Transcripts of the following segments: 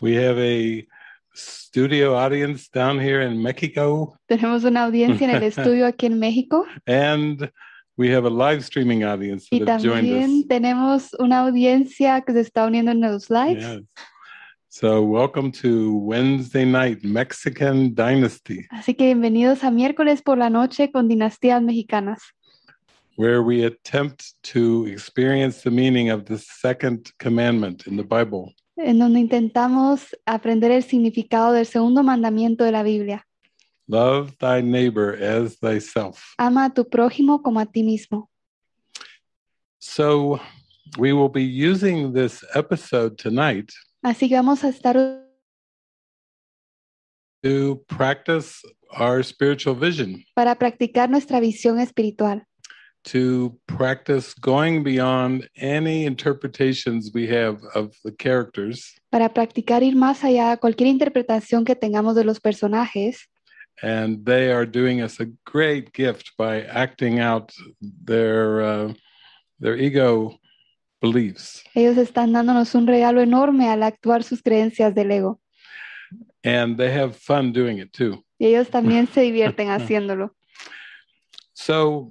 We have a studio audience down here in Mexico. Tenemos una audiencia en el estudio aquí en México. and we have a live streaming audience that y have joined us. tenemos una audiencia que se está uniendo en los lives. Yes. So, welcome to Wednesday night Mexican Dynasty. Así que bienvenidos a miércoles por la noche con dinastías mexicanas. Where we attempt to experience the meaning of the second commandment in the Bible. en donde intentamos aprender el significado del segundo mandamiento de la Biblia. Love Ama a tu prójimo como a ti mismo. Así que vamos a estar Para practicar nuestra visión espiritual. to practice going beyond any interpretations we have of the characters. Para practicar ir más allá cualquier interpretación que tengamos de los personajes. And they are doing us a great gift by acting out their uh, their ego beliefs. Ellos están dándonos un regalo enorme al actuar sus creencias del ego. And they have fun doing it too. Y ellos también se divierten haciéndolo. So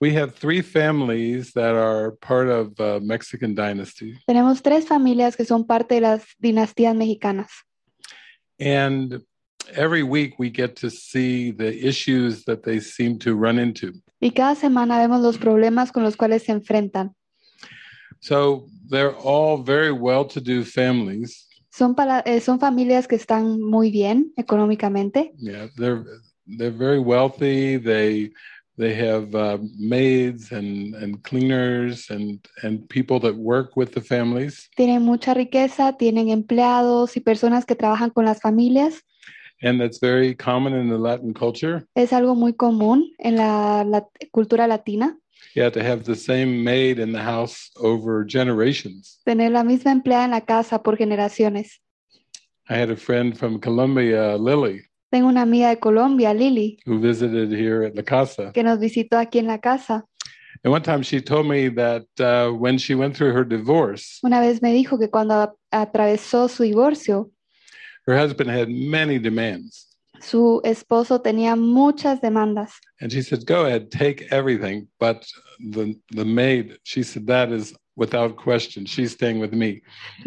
we have three families that are part of uh, Mexican dynasty. Tenemos tres familias que son parte de las dinastías mexicanas. And every week we get to see the issues that they seem to run into. Y cada semana vemos los problemas con los cuales se enfrentan. So they're all very well-to-do families. Son, para, eh, son familias que están muy bien económicamente. Yeah, they're, they're very wealthy. They they have uh, maids and, and cleaners and, and people that work with the families. Tienen mucha riqueza, tienen empleados y personas que trabajan con las familias. And that's very common in the Latin culture. Es algo muy común en la, la cultura latina. Yeah, to have the same maid in the house over generations. Tener la misma empleada en la casa por generaciones. I had a friend from Colombia, Lily. Tengo una amiga de Colombia, Lily, who visited here at La Casa. que nos visitó aquí en la casa. And one time she told me that uh, when she went through her divorce, Una vez me dijo que cuando atravesó su divorcio, her husband had many demands. su esposo tenía muchas demandas. And she said, Go ahead, take everything but the, the maid. She said, That is without question. She's staying with me.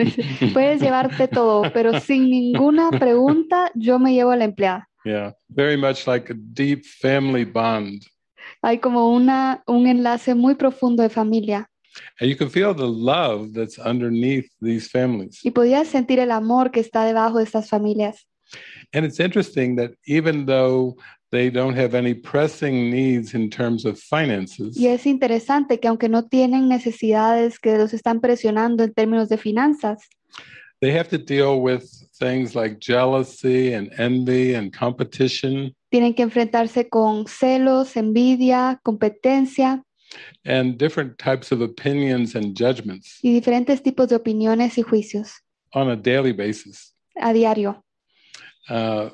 Puedes llevarte todo, pero sin ninguna pregunta, yo me llevo a la empleada. Yeah, very much like a deep family bond. Hay como una un enlace muy profundo de familia. And you can feel the love that's underneath these families. Y podías sentir el amor que está debajo de estas familias. And it's interesting that even though they don't have any pressing needs in terms of finances. Y es interesante que aunque no tienen necesidades que los están presionando en términos de finanzas, they have to deal with things like jealousy and envy and competition. Tienen que enfrentarse con celos, envidia, competencia. And different types of opinions and judgments. Y diferentes tipos de opiniones y juicios. On a daily basis. A diario. Uh,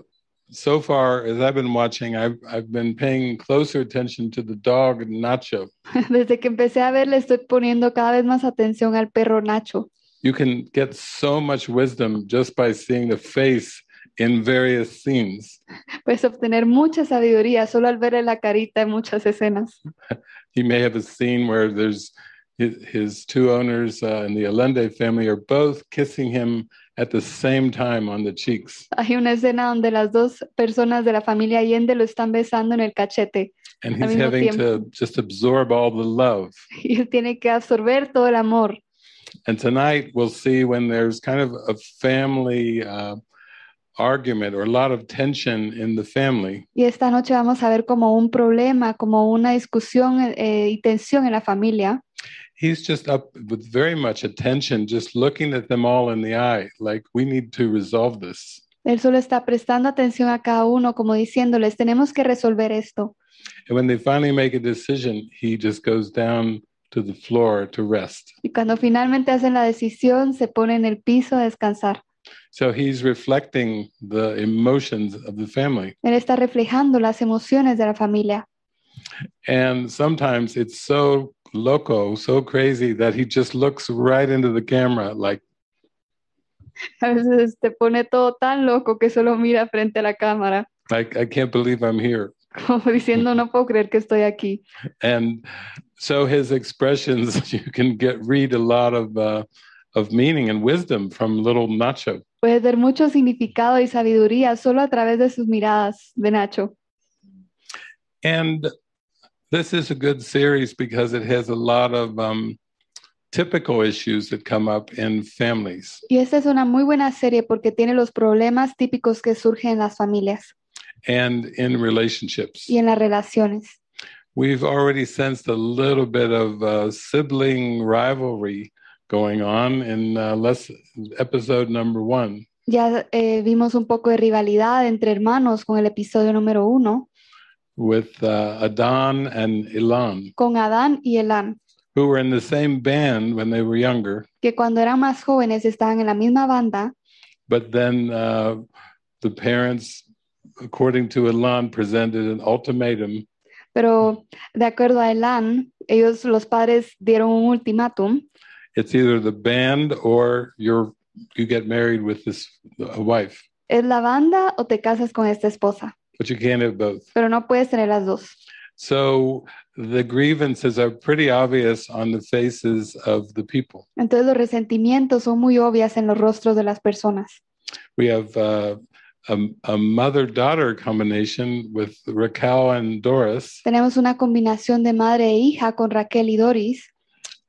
so far as I've been watching, I've, I've been paying closer attention to the dog Nacho. Desde que empecé a ver, le estoy poniendo cada vez más atención al perro Nacho. You can get so much wisdom just by seeing the face in various scenes. Puedes obtener mucha sabiduría solo al ver la carita en muchas escenas. he may have a scene where there's his, his two owners uh, and the Allende family are both kissing him at the same time on the cheeks. Hay una escena donde las dos personas de la familia Allende lo están besando en el cachete. And he's having tiempo. to just absorb all the love. Y él tiene que absorber todo el amor. And tonight we'll see when there's kind of a family uh, argument or a lot of tension in the family. Y esta noche vamos a ver como un problema, como una discusión eh, y tensión en la familia he's just up with very much attention, just looking at them all in the eye, like we need to resolve this. Él solo está prestando atención a cada uno, como diciéndoles, tenemos que resolver esto. And when they finally make a decision, he just goes down to the floor to rest. Y cuando finalmente hacen la decisión, se pone en el piso a descansar. So he's reflecting the emotions of the family. Él está reflejando las emociones de la familia. And sometimes it's so loco, so crazy that he just looks right into the camera like A veces te pone todo tan loco que solo mira frente a la cámara. Like I can't believe I'm here. Como diciendo no puedo creer que estoy aquí. And so his expressions you can get read a lot of uh, of meaning and wisdom from little Nacho. Puede ver mucho significado y sabiduría solo a través de sus miradas de Nacho. And this is a good series because it has a lot of um, typical issues that come up in families. Y esta es una muy buena serie porque tiene los problemas típicos que surgen en las familias. And in relationships. Y en las relaciones. We've already sensed a little bit of uh, sibling rivalry going on in uh, less, episode number one. Ya eh, vimos un poco de rivalidad entre hermanos con el episodio número uno with uh, Adan and Ilan. Con Adán y Elán, who were in the same band when they were younger, que cuando eran más jóvenes estaban en la misma banda, but then uh, the parents, according to Ilan, presented an ultimatum pero de acuerdo a Elán, ellos los padres dieron un ultimátum. It's either the band or you're, you get married with this a wife. Es la banda o te casas con esta esposa. But you can't have both. Pero no puedes tener las dos. So the grievances are pretty obvious on the faces of the people. Entonces los resentimientos son muy obvias en los rostros de las personas. We have uh, a, a mother-daughter combination with Raquel and Doris. Tenemos una combinación de madre e hija con Raquel y Doris.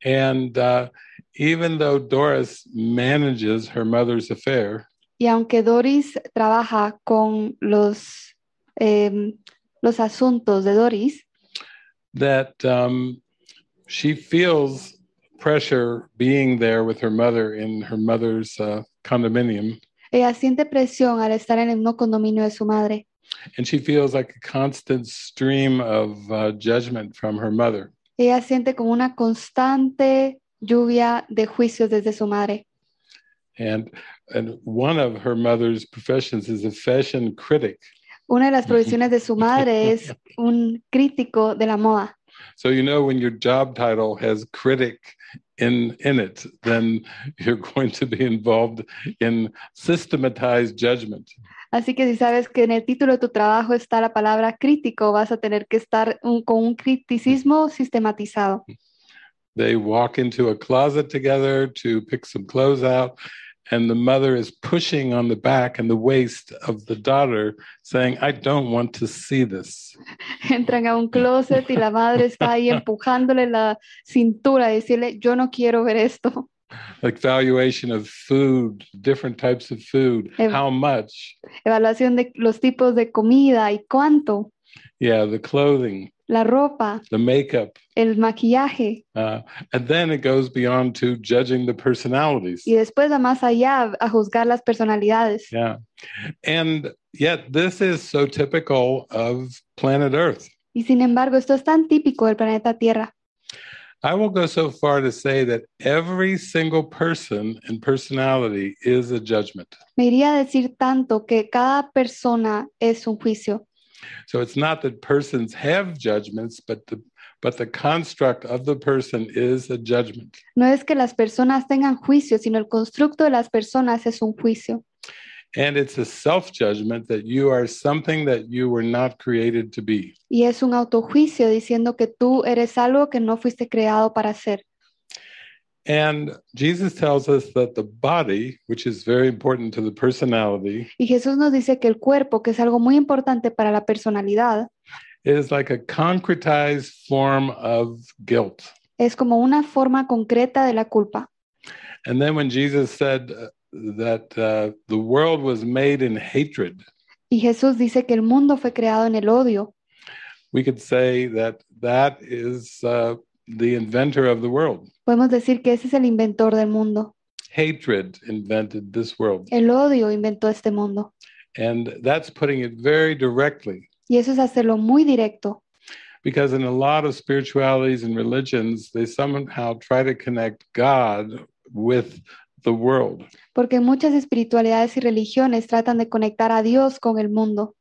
And uh, even though Doris manages her mother's affair, y aunque Doris trabaja con los eh, los asuntos de Doris. That um, she feels pressure being there with her mother in her mother's uh, condominium. Ella siente presión al estar en el no condominio de su madre. And she feels like a constant stream of uh, judgment from her mother. Ella siente como una constante lluvia de juicios desde su madre. And, and one of her mother's professions is a fashion critic. Una de las provisiones de su madre es un crítico de la moda. So you know when your job title has critic in in it, then you're going to be involved in systematized judgment. Así que si sabes que en el título de tu trabajo está la palabra crítico, vas a tener que estar con un criticismo sistematizado. They walk into a closet together to pick some clothes out and the mother is pushing on the back and the waist of the daughter, saying, I don't want to see this. Entran a un closet y la madre está ahí empujándole la cintura y decirle, yo no quiero ver esto. Like valuation of food, different types of food, Ev how much. Evaluación de los tipos de comida y cuánto. Yeah, the clothing. la ropa, the makeup, el maquillaje. Uh, and then it goes beyond to judging the personalities. Y después va más allá a juzgar las personalidades. Yeah. And yet this is so typical of planet Earth. Y sin embargo, esto es tan típico del planeta Tierra. I will go so far to say that every single person and personality is a judgment. Me iría a decir tanto que cada persona es un juicio. So it's not that persons have judgments, but the But the construct of the person is a judgment. No es que las personas tengan juicio, sino el constructo de las personas es un juicio. And it's a self-judgment that you are something that you were not created to be. Y es un autojuicio diciendo que tú eres algo que no fuiste creado para ser. And Jesus tells us that the body, which is very important to the personality, y Jesús nos dice que el cuerpo, que es algo muy importante para la personalidad, is like a concretized form of guilt. Es como una forma concreta de la culpa. And then when Jesus said uh, that uh, the world was made in hatred, y Jesús dice que el mundo fue creado en el odio, we could say that that is uh, the inventor of the world. Podemos decir que ese es el inventor del mundo. Hatred invented this world. El odio inventó este mundo. And that's putting it very directly. Y eso es hacerlo muy directo. Because in a lot of spiritualities and religions, they somehow try to connect God with the world. Porque muchas espiritualidades y religiones tratan de conectar a Dios con el mundo.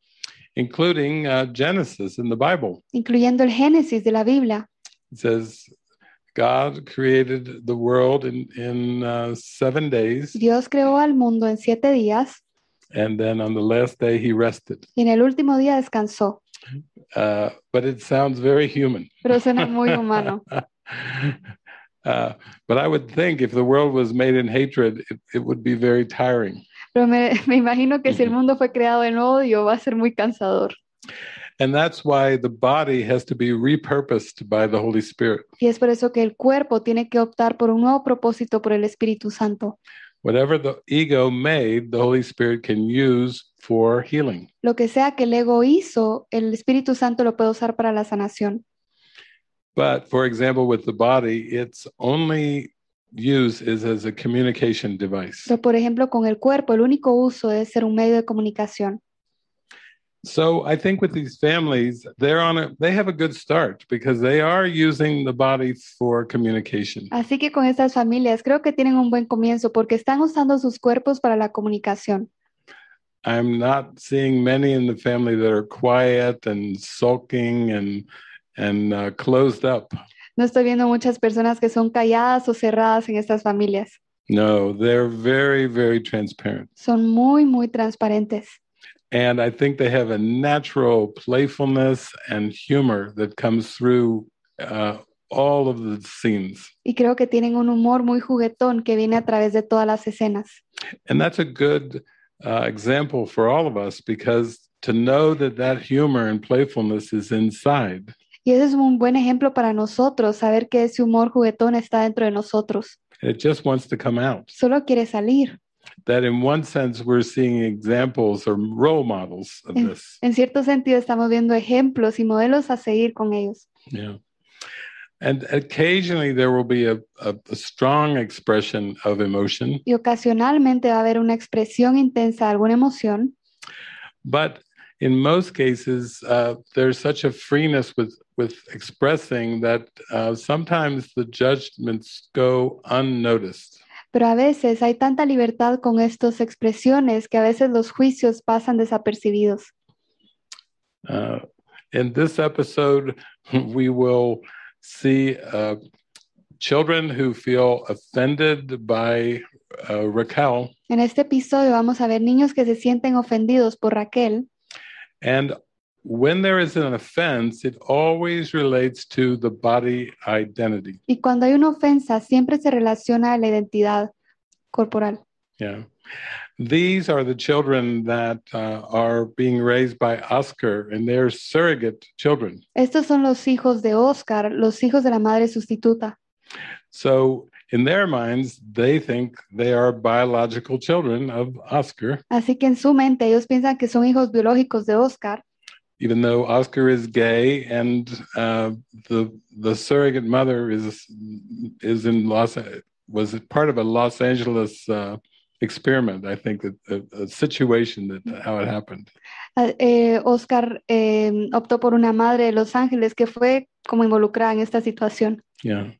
Including uh, Genesis in the Bible. Incluyendo el Génesis de la Biblia. It says, God created the world in, in uh, seven days. Dios creó al mundo en siete días. And then on the last day he rested. Y en el último día descansó. Uh, but it sounds very human. Pero suena muy humano. uh, but I would think if the world was made in hatred, it, it would be very tiring. Pero me, me imagino que si el mundo fue creado en odio, va a ser muy cansador. And that's why the body has to be repurposed by the Holy Spirit. Y es por eso que el cuerpo tiene que optar por un nuevo propósito por el Espíritu Santo. Whatever the ego made, the Holy Spirit can use for healing. Lo que sea que el ego hizo, el Espíritu Santo lo puede usar para la sanación. But for example, with the body, its only use is as a communication device. Pero por ejemplo, con el cuerpo, el único uso es ser un medio de comunicación. So I think with these families, they're on a they have a good start because they are using the body for communication. Así que con estas familias creo que tienen un buen comienzo porque están usando sus cuerpos para la comunicación. I'm not seeing many in the family that are quiet and sulking and and uh, closed up. No estoy viendo muchas personas que son calladas o cerradas en estas familias. No, they're very very transparent. Son muy muy transparentes. And I think they have a natural playfulness and humor that comes through uh, all of the scenes. Y creo que tienen un humor muy juguetón que viene a través de todas las escenas. And that's a good uh, example for all of us because to know that that humor and playfulness is inside. Y ese es un buen ejemplo para nosotros, saber que ese humor juguetón está dentro de nosotros. It just wants to come out. Solo quiere salir that in one sense we're seeing examples or role models of en, this. En cierto sentido estamos viendo ejemplos y modelos a seguir con ellos. Yeah. And occasionally there will be a, a, a strong expression of emotion. Y ocasionalmente va a haber una expresión intensa de alguna emoción. But in most cases, uh, there's such a freeness with, with expressing that uh, sometimes the judgments go unnoticed. pero a veces hay tanta libertad con estas expresiones que a veces los juicios pasan desapercibidos. Uh, in this episode, we will see uh, children who feel offended by uh, Raquel. En este episodio vamos a ver niños que se sienten ofendidos por Raquel. When there is an offense, it always relates to the body identity. Y cuando hay una ofensa, siempre se relaciona a la identidad corporal. Yeah. These are the children that uh, are being raised by Oscar and they're surrogate children. Estos son los hijos de Oscar, los hijos de la madre sustituta. So in their minds, they think they are biological children of Oscar. Así que en su mente ellos piensan que son hijos biológicos de Oscar even though Oscar is gay and uh, the the surrogate mother is is in Los was part of a Los Angeles uh, experiment. I think that a, a situation that how it happened. Ah, eh, Oscar eh, optó por una madre de Los Ángeles que fue como involucrada en esta situación. Yeah,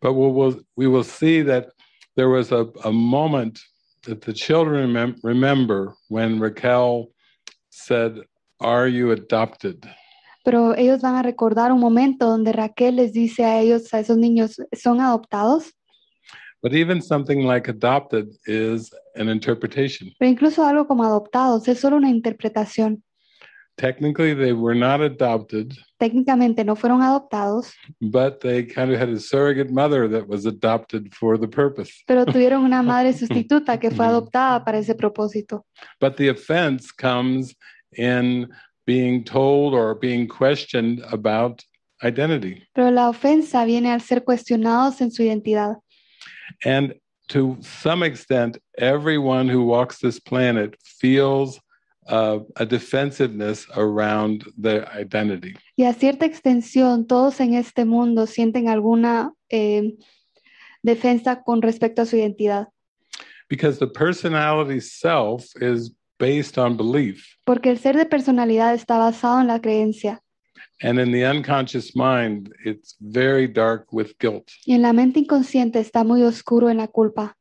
but we will we will see that there was a, a moment that the children remember when Raquel said are you adopted? Pero ellos van a recordar un momento donde Raquel les dice a ellos, a esos niños, ¿son adoptados? But even something like adopted is an interpretation. Pero incluso algo como adoptados es solo una interpretación. Technically, they were not adopted. Técnicamente no fueron adoptados. But they kind of had a surrogate mother that was adopted for the purpose. Pero tuvieron una madre sustituta que fue adoptada para ese propósito. But the offense comes in being told or being questioned about identity. Pero la ofensa viene al ser cuestionados en su identidad. And to some extent, everyone who walks this planet feels uh, a defensiveness around their identity. Y a cierta extensión, todos en este mundo sienten alguna eh, defensa con respecto a su identidad. Because the personality self is based on belief. Porque el ser de personalidad está basado en la creencia. And in the unconscious mind, it's very dark with guilt. Y en la mente inconsciente está muy oscuro en la culpa.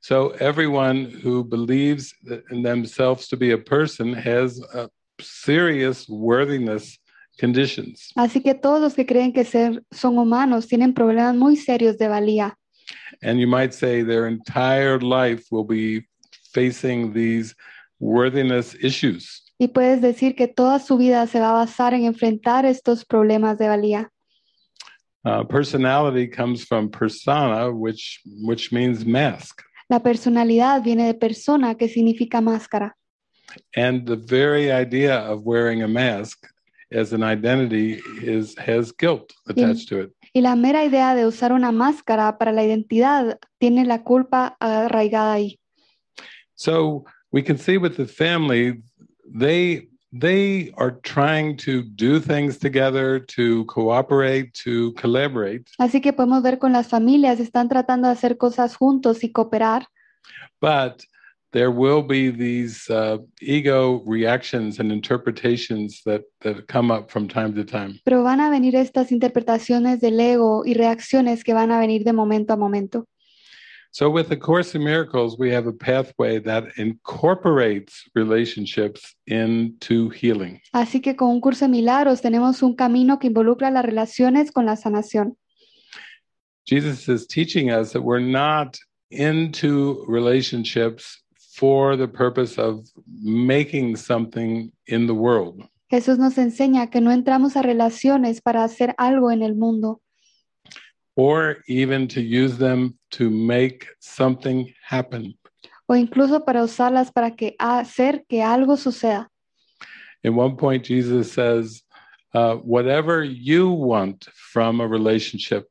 So everyone who believes in themselves to be a person has a serious worthiness conditions. Así que todos los que creen que ser son humanos tienen problemas muy serios de valía. And you might say their entire life will be facing these worthiness issues. Y puedes decir que toda su vida se va a basar en enfrentar estos problemas de valía. Uh, personality comes from persona, which, which means mask. La personalidad viene de persona, que significa máscara. And the very idea of wearing a mask as an identity is, has guilt attached y, to it. Y la mera idea de usar una máscara para la identidad tiene la culpa arraigada ahí. So we can see with the family, they they are trying to do things together, to cooperate, to collaborate. Así que podemos ver con las familias están tratando de hacer cosas juntos y cooperar. But there will be these uh, ego reactions and interpretations that, that come up from time to time. Pero van a venir estas interpretaciones del ego y reacciones que van a venir de momento a momento. So, with A Course in Miracles, we have a pathway that incorporates relationships into healing. Así que con un curso de milagros tenemos un camino que involucra las relaciones con la sanación. Jesus is teaching us that we're not into relationships for the purpose of making something in the world. Jesús nos enseña que no entramos a relaciones para hacer algo en el mundo or even to use them to make something happen. O incluso para usarlas para que hacer que algo suceda. In one point, Jesus says, uh, whatever you want from a relationship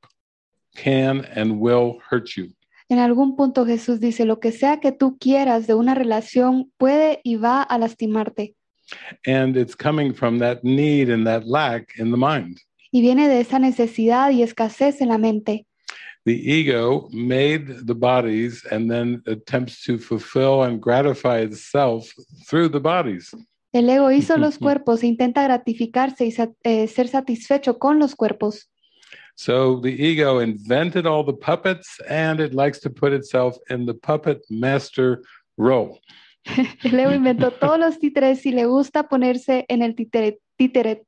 can and will hurt you. En algún punto Jesús dice, lo que sea que tú quieras de una relación puede y va a lastimarte. And it's coming from that need and that lack in the mind. y viene de esa necesidad y escasez en la mente. The ego made the bodies and then attempts to fulfill and gratify itself through the bodies. El ego hizo los cuerpos e intenta gratificarse y eh, ser satisfecho con los cuerpos. So the ego invented all the puppets and it likes to put itself in the puppet master role. el ego inventó todos los títeres y le gusta ponerse en el títere, títere,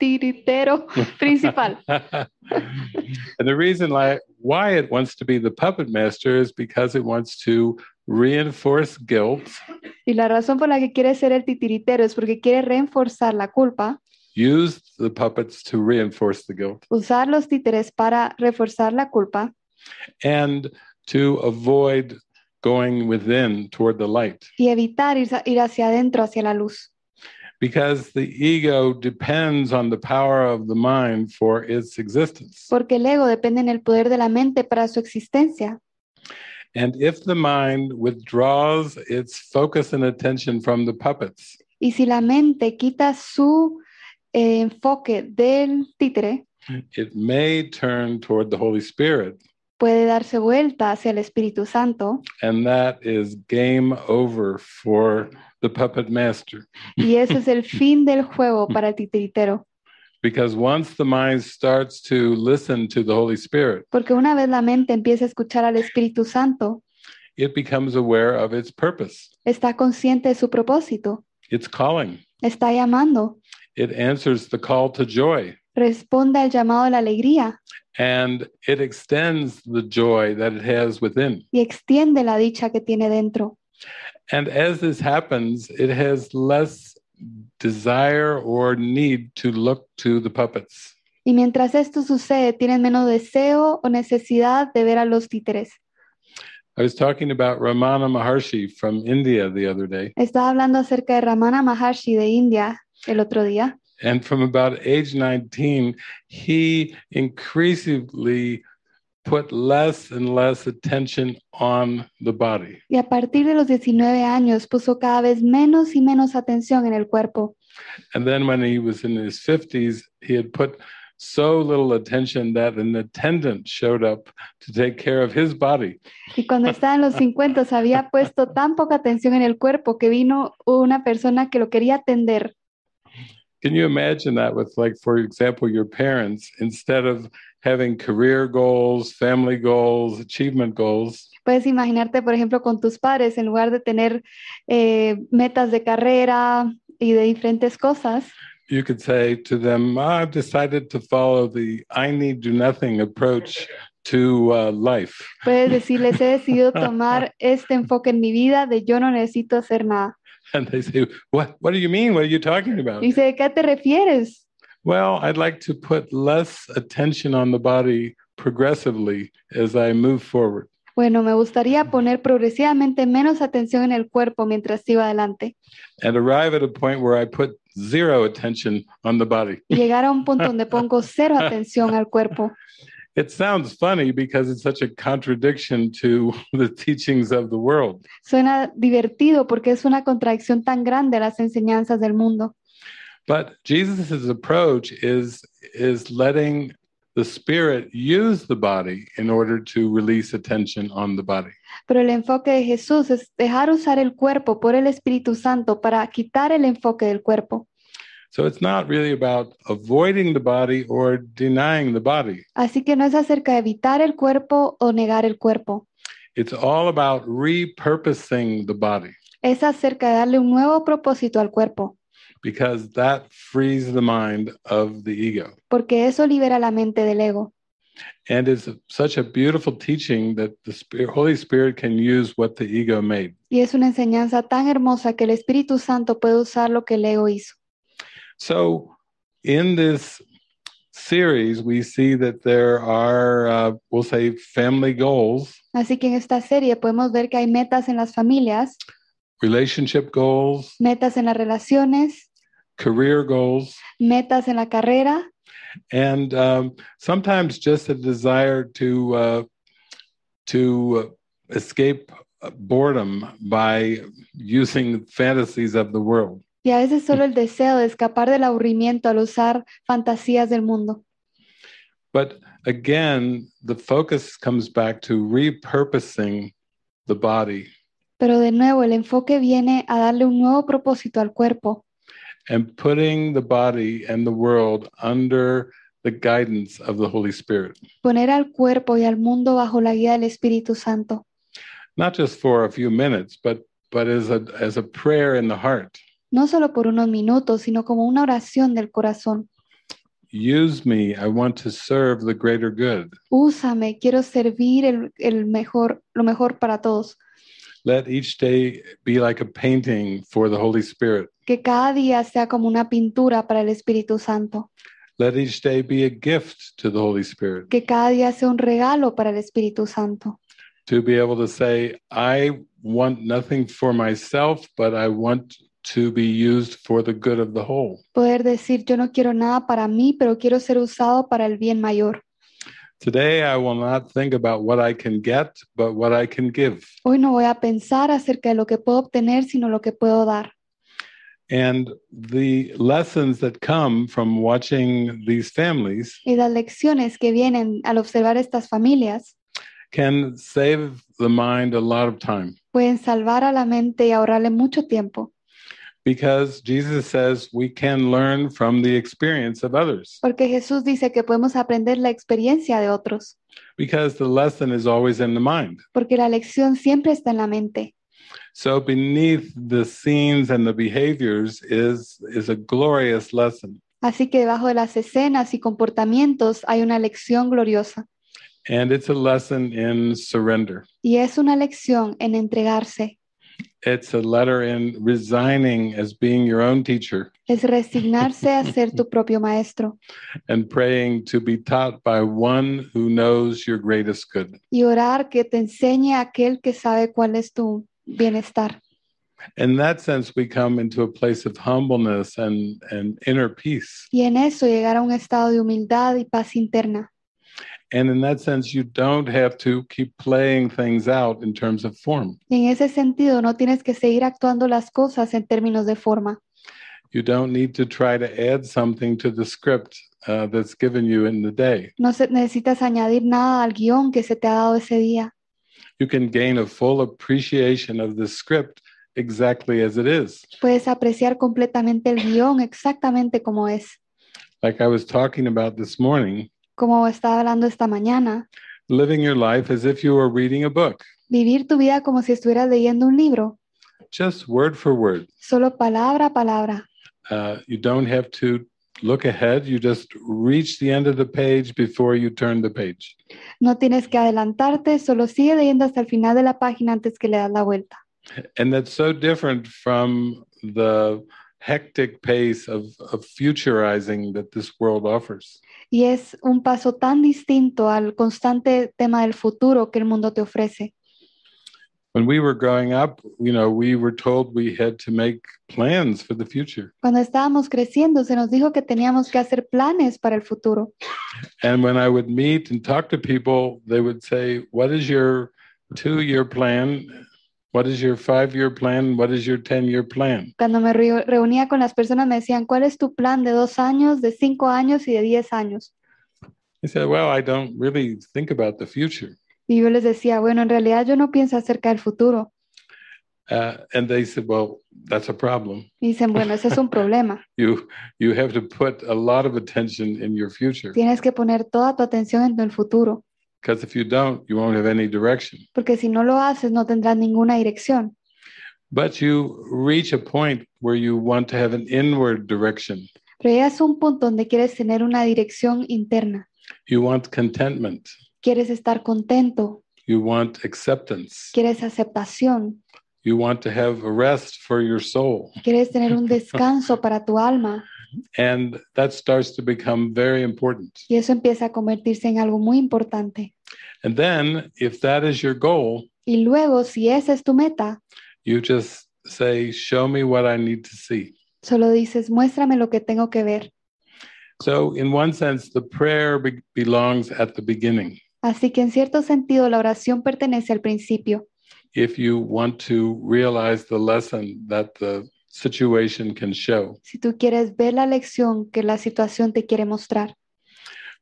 titiritero principal. and the reason why it wants to be the puppet master is because it wants to reinforce guilt. Y la razón por la que quiere ser el titiritero es porque quiere reforzar la culpa. Use the puppets to reinforce the guilt. Usar los títeres para reforzar la culpa. And to avoid going within toward the light. Y evitar ir, ir hacia adentro, hacia la luz. because the ego depends on the power of the mind for its existence. Porque el ego depende en el poder de la mente para su existencia. And if the mind withdraws its focus and attention from the puppets. Y si la mente quita su eh, enfoque del títere. It may turn toward the Holy Spirit. Puede darse vuelta hacia el Espíritu Santo. And that is game over for the puppet master. y ese es el fin del juego para el titiritero. Because once the mind starts to listen to the Holy Spirit, Porque una vez la mente empieza a escuchar al Espíritu Santo, it becomes aware of its purpose, está consciente de su propósito, its calling. Está llamando. It answers the call to joy. Responde al llamado de la alegría. And it extends the joy that it has within. Y extiende la dicha que tiene dentro. And as this happens, it has less desire or need to look to the puppets. Y mientras esto sucede, tienen menos deseo o necesidad de ver a los títeres. I was talking about Ramana Maharshi from India the other day. Estaba hablando acerca de Ramana Maharshi de India el otro día. And from about age 19, he increasingly put less and less attention on the body. Y a partir de los 19 años puso cada vez menos y menos atención en el cuerpo. And then when he was in his 50s, he had put so little attention that an attendant showed up to take care of his body. Y cuando estaba en los 50 había puesto tan poca atención en el cuerpo que vino una persona que lo quería atender. Can you imagine that with like for example your parents instead of having career goals, family goals, achievement goals. Puedes imaginarte, por ejemplo, con tus padres, en lugar de tener eh, metas de carrera y de diferentes cosas. You could say to them, I've decided to follow the I need do nothing approach to uh, life. Puedes decirles, he decidido tomar este enfoque en mi vida de yo no necesito hacer nada. And they say, what, what do you mean? What are you talking about? Y dice, qué te refieres? well, I'd like to put less attention on the body progressively as I move forward. Bueno, me gustaría poner progresivamente menos atención en el cuerpo mientras iba adelante. And arrive at a point where I put zero attention on the body. Llegar a un punto donde pongo cero atención al cuerpo. It sounds funny because it's such a contradiction to the teachings of the world. Suena divertido porque es una contradicción tan grande a las enseñanzas del mundo. But Jesus's approach is is letting the spirit use the body in order to release attention on the body. Pero el enfoque de Jesús es dejar usar el cuerpo por el Espíritu Santo para quitar el enfoque del cuerpo. So it's not really about avoiding the body or denying the body. Así que no es acerca de evitar el cuerpo o negar el cuerpo. It's all about repurposing the body. Es acerca de darle un nuevo propósito al cuerpo because that frees the mind of the ego. Porque eso libera la mente del ego. And it's such a beautiful teaching that the Spirit, Holy Spirit can use what the ego made. Y es una enseñanza tan hermosa que el Espíritu Santo puede usar lo que el ego hizo. So, in this series, we see that there are, uh, we'll say, family goals. Así que en esta serie podemos ver que hay metas en las familias. Relationship goals. Metas en las relaciones career goals, metas en la carrera, and um, sometimes just a desire to uh, to escape boredom by using fantasies of the world. Y a veces solo el deseo de escapar del aburrimiento al usar fantasías del mundo. But again, the focus comes back to repurposing the body. Pero de nuevo, el enfoque viene a darle un nuevo propósito al cuerpo and putting the body and the world under the guidance of the Holy Spirit. Poner al cuerpo y al mundo bajo la guía del Espíritu Santo. Not just for a few minutes, but but as a as a prayer in the heart. No solo por unos minutos, sino como una oración del corazón. Use me, I want to serve the greater good. Úsame, quiero servir el, el mejor lo mejor para todos. Let each day be like a painting for the Holy Spirit. Que cada día sea como una pintura para el Espíritu Santo. Let each day be a gift to the Holy Spirit. Que cada día sea un regalo para el Espíritu Santo. To be able to say, I want nothing for myself, but I want to be used for the good of the whole. Poder decir, yo no quiero nada para mí, pero quiero ser usado para el bien mayor. Today I will not think about what I can get, but what I can give. Hoy no voy a pensar acerca de lo que puedo obtener, sino lo que puedo dar. And the lessons that come from watching these families Y las lecciones que vienen al observar estas familias can save the mind a lot of time. pueden salvar a la mente y ahorrarle mucho tiempo. Because Jesus says we can learn from the experience of others. Porque Jesús dice que podemos aprender la experiencia de otros. Because the lesson is always in the mind. Porque la lección siempre está en la mente. So beneath the scenes and the behaviors is is a glorious lesson. Así que debajo de las escenas y comportamientos hay una lección gloriosa. And it's a lesson in surrender. Y es una lección en entregarse. It's a letter in resigning as being your own teacher. Es resignarse a ser tu propio maestro. And praying to be taught by one who knows your greatest good. Y orar que te enseñe aquel que sabe cuál es tu bienestar. In that sense, we come into a place of humbleness and, and inner peace. Y en eso llegar a un estado de humildad y paz interna. And in that sense, you don't have to keep playing things out in terms of form. Y en ese sentido, no tienes que seguir actuando las cosas en términos de forma. You don't need to try to add something to the script uh, that's given you in the day. No necesitas añadir nada al guión que se te ha dado ese día. You can gain a full appreciation of the script exactly as it is. Puedes apreciar completamente el guión exactamente como es. Like I was talking about this morning como estaba hablando esta mañana. Living your life as if you were reading a book. Vivir tu vida como si estuvieras leyendo un libro. Just word for word. Solo palabra a palabra. Uh, you don't have to look ahead. You just reach the end of the page before you turn the page. No tienes que adelantarte, solo sigue leyendo hasta el final de la página antes que le das la vuelta. And that's so different from the hectic pace of, of futurizing that this world offers. y es un paso tan distinto al constante tema del futuro que el mundo te ofrece. When we were up, you know, we were told we had to make plans for the future. Cuando estábamos creciendo, se nos dijo que teníamos que hacer planes para el futuro. And when I would meet and talk to people, they would say, "What is your two-year plan What is your five year plan? What is your 10 year plan? Cuando me re reunía con las personas me decían, ¿cuál es tu plan de dos años, de cinco años y de diez años? I said, well, I don't really think about the future. Y yo les decía, bueno, en realidad yo no pienso acerca del futuro. Uh, and they said, "Well, that's a problem." Y dicen, bueno, ese es un problema. you you have to put a lot of attention in your future. Tienes que poner toda tu atención en el futuro. Porque si no lo haces, no tendrás ninguna dirección. Pero llegas a un punto donde quieres tener una dirección interna. Quieres estar contento. Quieres aceptación. Quieres tener un descanso para tu alma. And that starts to become very important. Y eso empieza a convertirse en algo muy importante. And then, if that is your goal, y luego, si esa es tu meta, you just say, Show me what I need to see. Solo dices, muéstrame lo que tengo que ver. So, in one sense, the prayer be belongs at the beginning. Así que en cierto sentido la oración pertenece al principio. If you want to realize the lesson that the situation can show. Si tú quieres ver la lección que la situación te quiere mostrar.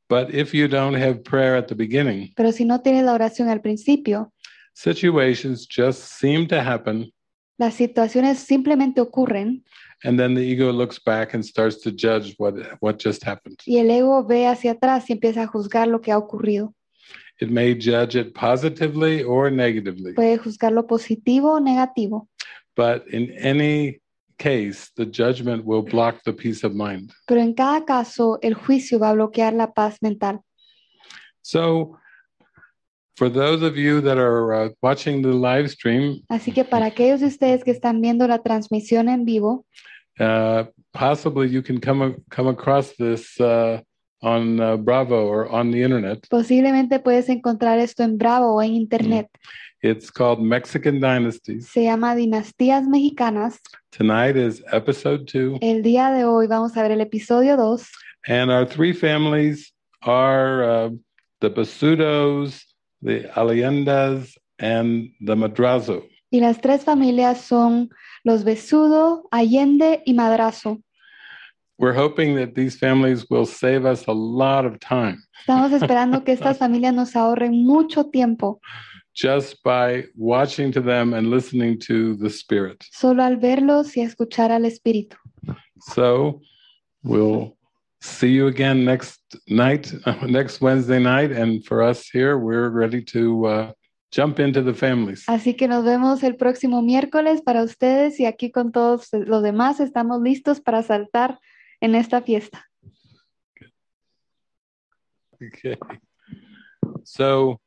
But if you don't have prayer at the beginning, pero si no tienes la oración al principio, situations just seem to happen. Las situaciones simplemente ocurren. And then the ego looks back and starts to judge what, what just happened. Y el ego ve hacia atrás y empieza a juzgar lo que ha ocurrido. It may judge it positively or negatively. Puede juzgarlo positivo o negativo. But in any case, the judgment will block the peace of mind. Pero en cada caso, el juicio va a bloquear la paz mental. So, for those of you that are uh, watching the live stream, así que para aquellos de ustedes que están viendo la transmisión en vivo, uh, possibly you can come come across this uh, on uh, Bravo or on the internet. Posiblemente puedes encontrar esto en Bravo o en mm. internet. Mm. It's called Mexican Dynasties. Se llama Dinastías Mexicanas. Tonight is episode 2. El día de hoy vamos a ver el episodio 2. And our three families are uh, the Basudos, the Aliendas and the Madrazo. Y las tres familias son los Besudo, Allende y Madrazo. We're hoping that these families will save us a lot of time. Estamos esperando que estas familias nos ahorren mucho tiempo just by watching to them and listening to the Spirit. Solo al verlos y escuchar al Espíritu. So, we'll see you again next night, next Wednesday night, and for us here, we're ready to uh, jump into the families. Así que nos vemos el próximo miércoles para ustedes y aquí con todos los demás estamos listos para saltar en esta fiesta. Okay. So.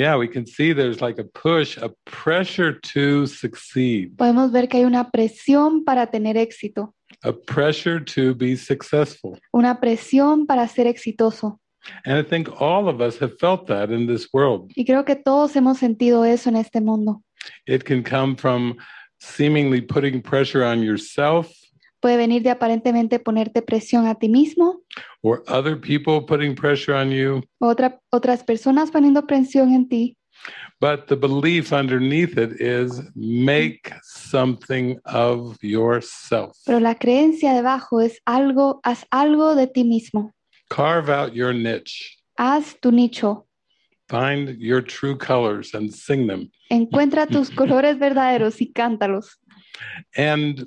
Yeah, we can see there's like a push, a pressure to succeed. Podemos ver que hay una presión para tener éxito. A pressure to be successful. Una presión para ser exitoso. And I think all of us have felt that in this world. Y creo que todos hemos sentido eso en este mundo. It can come from seemingly putting pressure on yourself puede venir de aparentemente ponerte presión a ti mismo. o Otra, otras personas poniendo presión en ti. Pero la creencia debajo es algo, haz algo de ti mismo. Carve out your niche. Haz tu nicho. Find your true colors and sing them. Encuentra tus colores verdaderos y cántalos. And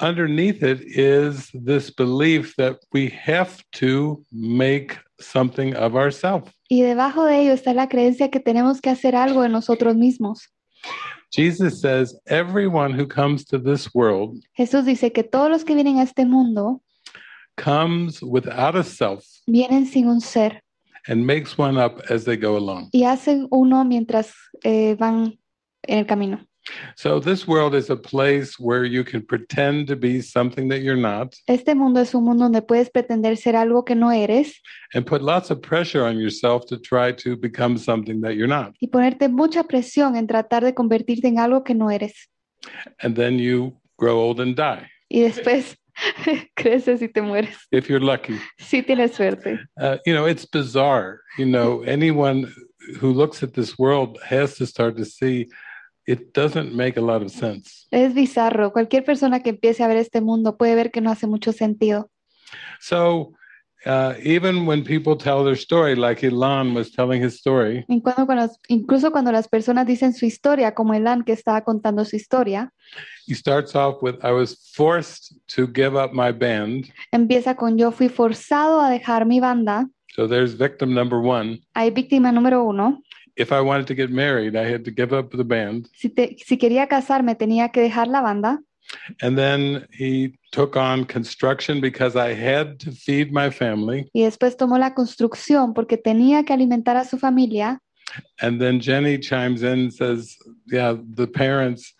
underneath it is this belief that we have to make something of ourselves. Y debajo de ello está la creencia que tenemos que hacer algo de nosotros mismos. Jesus says everyone who comes to this world Jesús dice que todos los que vienen a este mundo comes without a self vienen sin un ser and makes one up as they go along. Y hacen uno mientras eh, van en el camino. So this world is a place where you can pretend to be something that you're not. Este mundo es un mundo donde puedes pretender ser algo que no eres. And put lots of pressure on yourself to try to become something that you're not. Y ponerte mucha presión en tratar de convertirte en algo que no eres. And then you grow old and die. Y después creces y te mueres. If you're lucky. Si tienes suerte. Uh, you know, it's bizarre. You know, anyone who looks at this world has to start to see it doesn't make a lot of sense. Es bizarro. Cualquier persona que empiece a ver este mundo puede ver que no hace mucho sentido. So, uh, even when people tell their story, like Ilan was telling his story, Y cuando- incluso cuando las personas dicen su historia, como Elan que estaba contando su historia, he starts off with, I was forced to give up my band. empieza con yo fui forzado a dejar mi banda. So there's victim number one. Hay víctima número uno. If I wanted to get married, I had to give up the band. Si, te, si quería casarme, tenía que dejar la banda. And then he took on construction because I had to feed my family. Y después tomó la construcción porque tenía que alimentar a su familia. And then Jenny chimes in and says, yeah, the parents,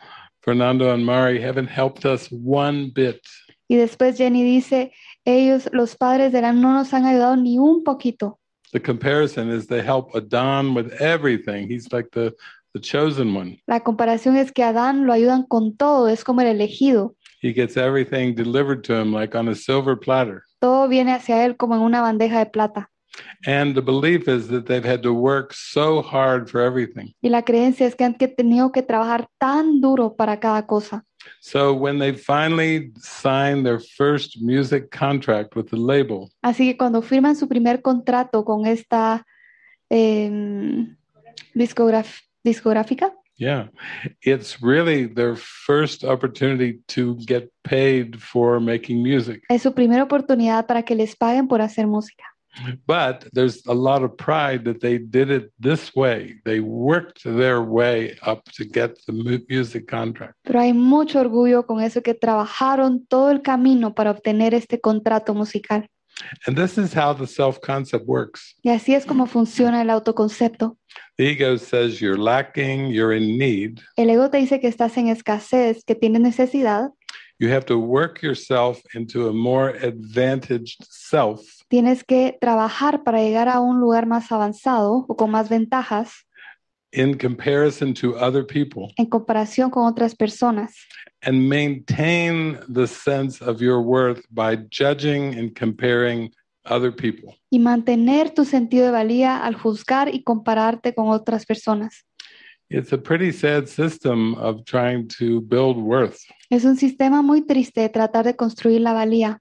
Fernando and Mari, haven't helped us one bit. Y después Jenny dice, ellos, los padres de la no nos han ayudado ni un poquito. the comparison is they help Adam with everything. He's like the, the chosen one. La comparación es que Adán lo ayudan con todo, es como el elegido. He gets everything delivered to him like on a silver platter. Todo viene hacia él como en una bandeja de plata. And the belief is that they've had to work so hard for everything. Y la creencia es que han tenido que trabajar tan duro para cada cosa. So when they finally sign their first music contract with the label, Así que cuando firman su primer contrato con esta eh, discográfica. Yeah, it's really their first opportunity to get paid for making music. Es su primera oportunidad para que les paguen por hacer música. But there's a lot of pride that they did it this way. They worked their way up to get the music contract. Pero hay mucho orgullo con eso que trabajaron todo el camino para obtener este contrato musical. And this is how the self-concept works. Y así es como funciona el autoconcepto. The ego says you're lacking, you're in need. El ego te dice que estás en escasez, que tienes necesidad. You have to work yourself into a more advantaged self. Tienes que trabajar para llegar a un lugar más avanzado o con más ventajas. In comparison to other people. En comparación con otras personas. And maintain the sense of your worth by judging and comparing other people. Y mantener tu sentido de valía al juzgar y compararte con otras personas. It's a pretty sad system of trying to build worth. Es un sistema muy triste tratar de construir la valía.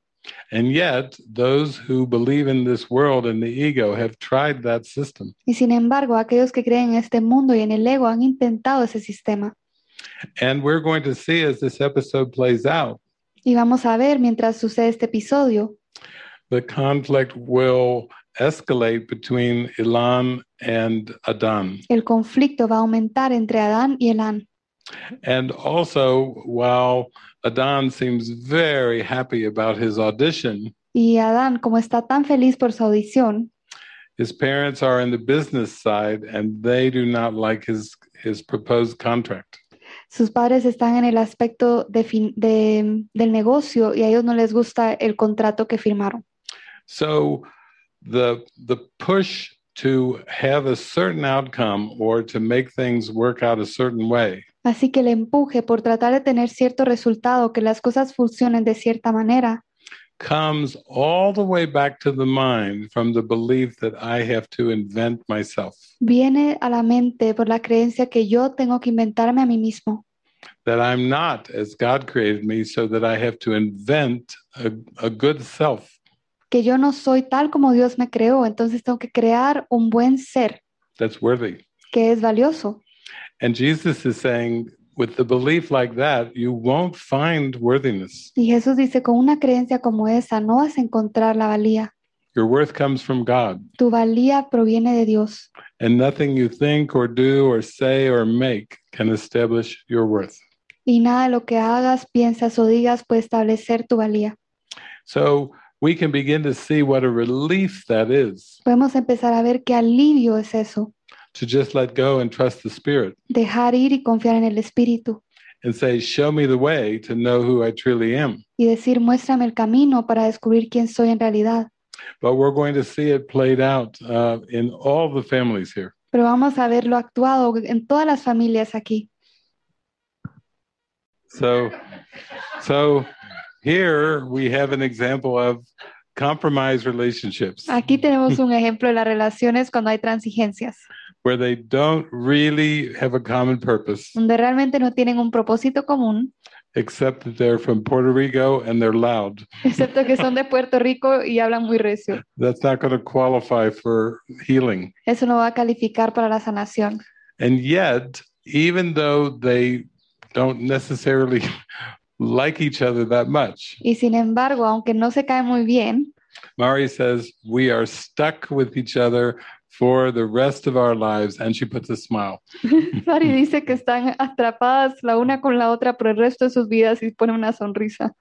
Y sin embargo, aquellos que creen en este mundo y en el ego han intentado ese sistema. Y vamos a ver mientras sucede este episodio. El conflicto va a aumentar entre Adán y Elán. And also, while Adán seems very happy about his audition, y Adán, como está tan feliz por su audición, his parents are in the business side and they do not like his, his proposed contract. Sus padres están en el aspecto de fin, de, del negocio y a ellos no les gusta el contrato que firmaron. So, the, the push to have a certain outcome or to make things work out a certain way. Así que el empuje por tratar de tener cierto resultado, que las cosas funcionen de cierta manera, comes all the way back to the mind from the belief that I have to invent myself. Viene a la mente por la creencia que yo tengo que inventarme a mí mismo. That I'm not as God me, so that I have to invent a, good self. Que yo no soy tal como Dios me creó, entonces tengo que crear un buen ser. That's Que es valioso. And Jesus is saying, with the belief like that, you won't find worthiness. Y Jesús dice, con una creencia como esa no vas a encontrar la valía. Your worth comes from God. Tu valía proviene de Dios. And nothing you think or do or say or make can establish your worth. Y nada lo que hagas, piensas o digas puede establecer tu valía. So we can begin to see what a relief that is. Podemos empezar a ver qué alivio es eso to just let go and trust the Spirit. Dejar ir y confiar en el Espíritu. And say, show me the way to know who I truly am. Y decir, muéstrame el camino para descubrir quién soy en realidad. But we're going to see it played out uh, in all the families here. Pero vamos a verlo actuado en todas las familias aquí. So, so here we have an example of compromise relationships. Aquí tenemos un ejemplo de las relaciones cuando hay transigencias where they don't really have a common purpose. Donde realmente no tienen un propósito común. Except that they're from Puerto Rico and they're loud. Excepto que son de Puerto Rico y hablan muy recio. That's not going to qualify for healing. Eso no va a calificar para la sanación. And yet, even though they don't necessarily like each other that much. Y sin embargo, aunque no se caen muy bien, Mari says we are stuck with each other for the rest of our lives. And she puts a smile. Sari dice que están atrapadas la una con la otra por el resto de sus vidas y pone una sonrisa.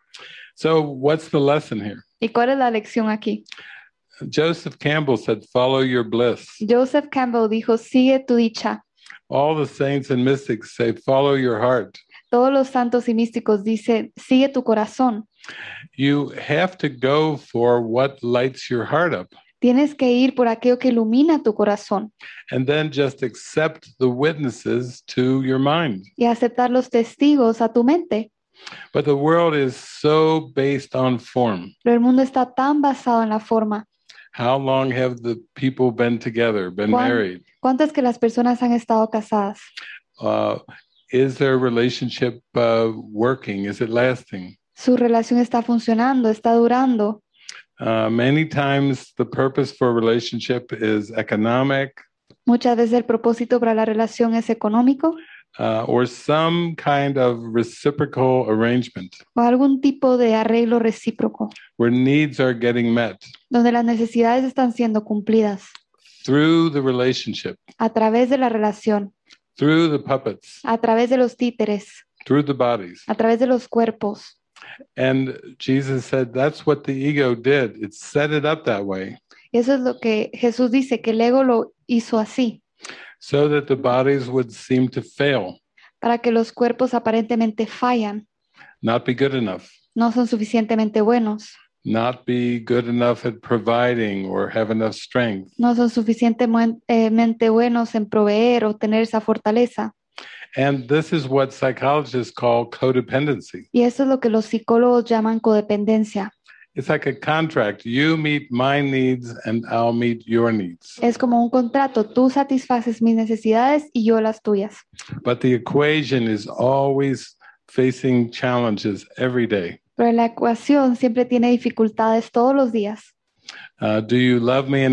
So, what's the lesson here? ¿Y cuál es la lección aquí? Joseph Campbell said, Follow your bliss. Joseph Campbell dijo, Sigue tu dicha. All the saints and mystics say, Follow your heart. Todos los santos y místicos dicen, Sigue tu corazón. You have to go for what lights your heart up. Tienes que ir por aquello que ilumina tu corazón and then just accept the witnesses to your mind. y aceptar los testigos a tu mente. But the world is so based on form. Pero el mundo está tan basado en la forma. How long have the people been together, been ¿Cuán- married? ¿Cuántas que las personas han estado casadas? Uh, is their relationship uh, working? Is it lasting? Su relación está funcionando, está durando. Muchas veces el propósito para la relación es económico. Uh, o algún tipo de arreglo recíproco. Donde las necesidades están siendo cumplidas. A través de la relación. A través de los títeres. A través de los cuerpos. And Jesus said, that's what the ego did. It set it up that way. Eso es lo que Jesús dice, que el ego lo hizo así. So that the bodies would seem to fail, Para que los cuerpos aparentemente fallan, not be good enough, no son suficientemente buenos, not be good enough at providing or have enough strength. no son suficientemente buenos en proveer o tener esa fortaleza. Y esto es lo que los psicólogos llaman codependencia. Es como un contrato. Tú satisfaces mis necesidades y yo las tuyas. Pero la ecuación siempre tiene dificultades todos los días. Uh, me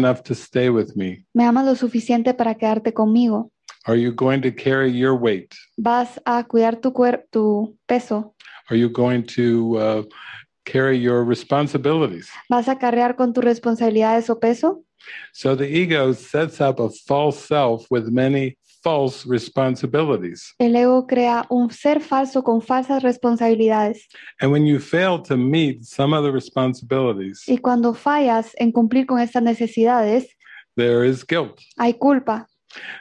¿Me amas lo suficiente para quedarte conmigo? Are you going to carry your weight? ¿Vas a cuidar tu, tu peso? Are you going to uh, carry your responsibilities? ¿Vas a cargar con tus responsabilidades o peso? So the ego sets up a false self with many false responsibilities. El ego crea un ser falso con falsas responsabilidades. And when you fail to meet some of the responsibilities, y cuando fallas en cumplir con estas necesidades, there is guilt. Hay culpa.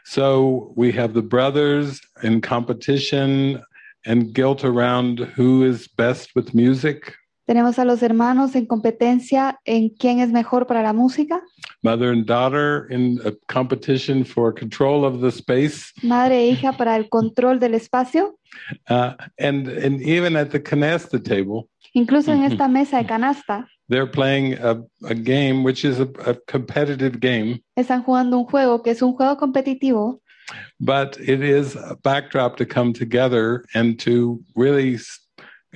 So we have the brothers in competition and guilt around who is best with music. Tenemos a los hermanos en competencia en quién es mejor para la música. Mother and daughter in a competition for control of the space. Madre e hija para el control del espacio. Uh, and, and even at the canasta table. Incluso en mm-hmm. esta mesa de canasta. They're playing a, a game which is a, a competitive game. Están jugando un juego que es un juego competitivo. But it is a backdrop to come together and to really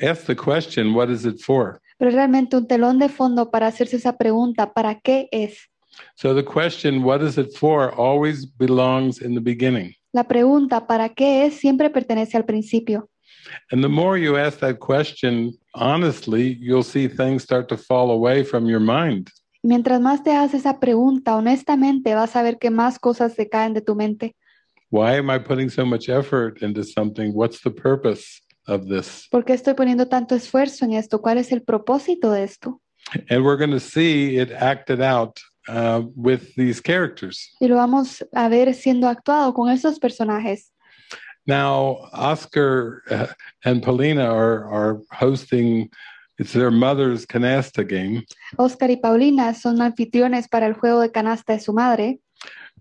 ask the question, what is it for? Pero realmente un telón de fondo para hacerse esa pregunta, ¿para qué es? So the question, what is it for, always belongs in the beginning. La pregunta, ¿para qué es? siempre pertenece al principio. And the more you ask that question honestly, you'll see things start to fall away from your mind. Mientras más te haces esa pregunta honestamente, vas a ver que más cosas se caen de tu mente. Why am I putting so much effort into something? What's the purpose of this? ¿Por qué estoy poniendo tanto esfuerzo en esto? ¿Cuál es el propósito de esto? And we're going to see it acted out uh, with these characters. Y lo vamos a ver siendo actuado con esos personajes. Now, Oscar uh, and Paulina are, are hosting, it's their mother's canasta game. Oscar y Paulina son anfitriones para el juego de canasta de su madre.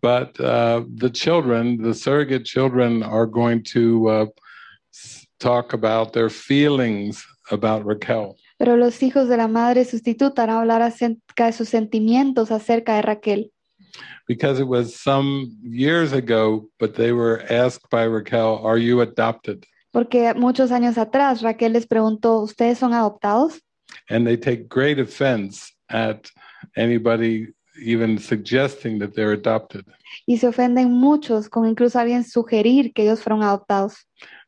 But uh, the children, the surrogate children, are going to uh, talk about their feelings about Raquel. Pero los hijos de la madre sustituta van a hablar acerca de sus sentimientos acerca de Raquel because it was some years ago, but they were asked by Raquel, "Are you adopted?" Porque muchos años atrás Raquel les preguntó, "¿Ustedes son adoptados?" And they take great offense at anybody even suggesting that they're adopted. Y se ofenden muchos con incluso alguien sugerir que ellos fueron adoptados.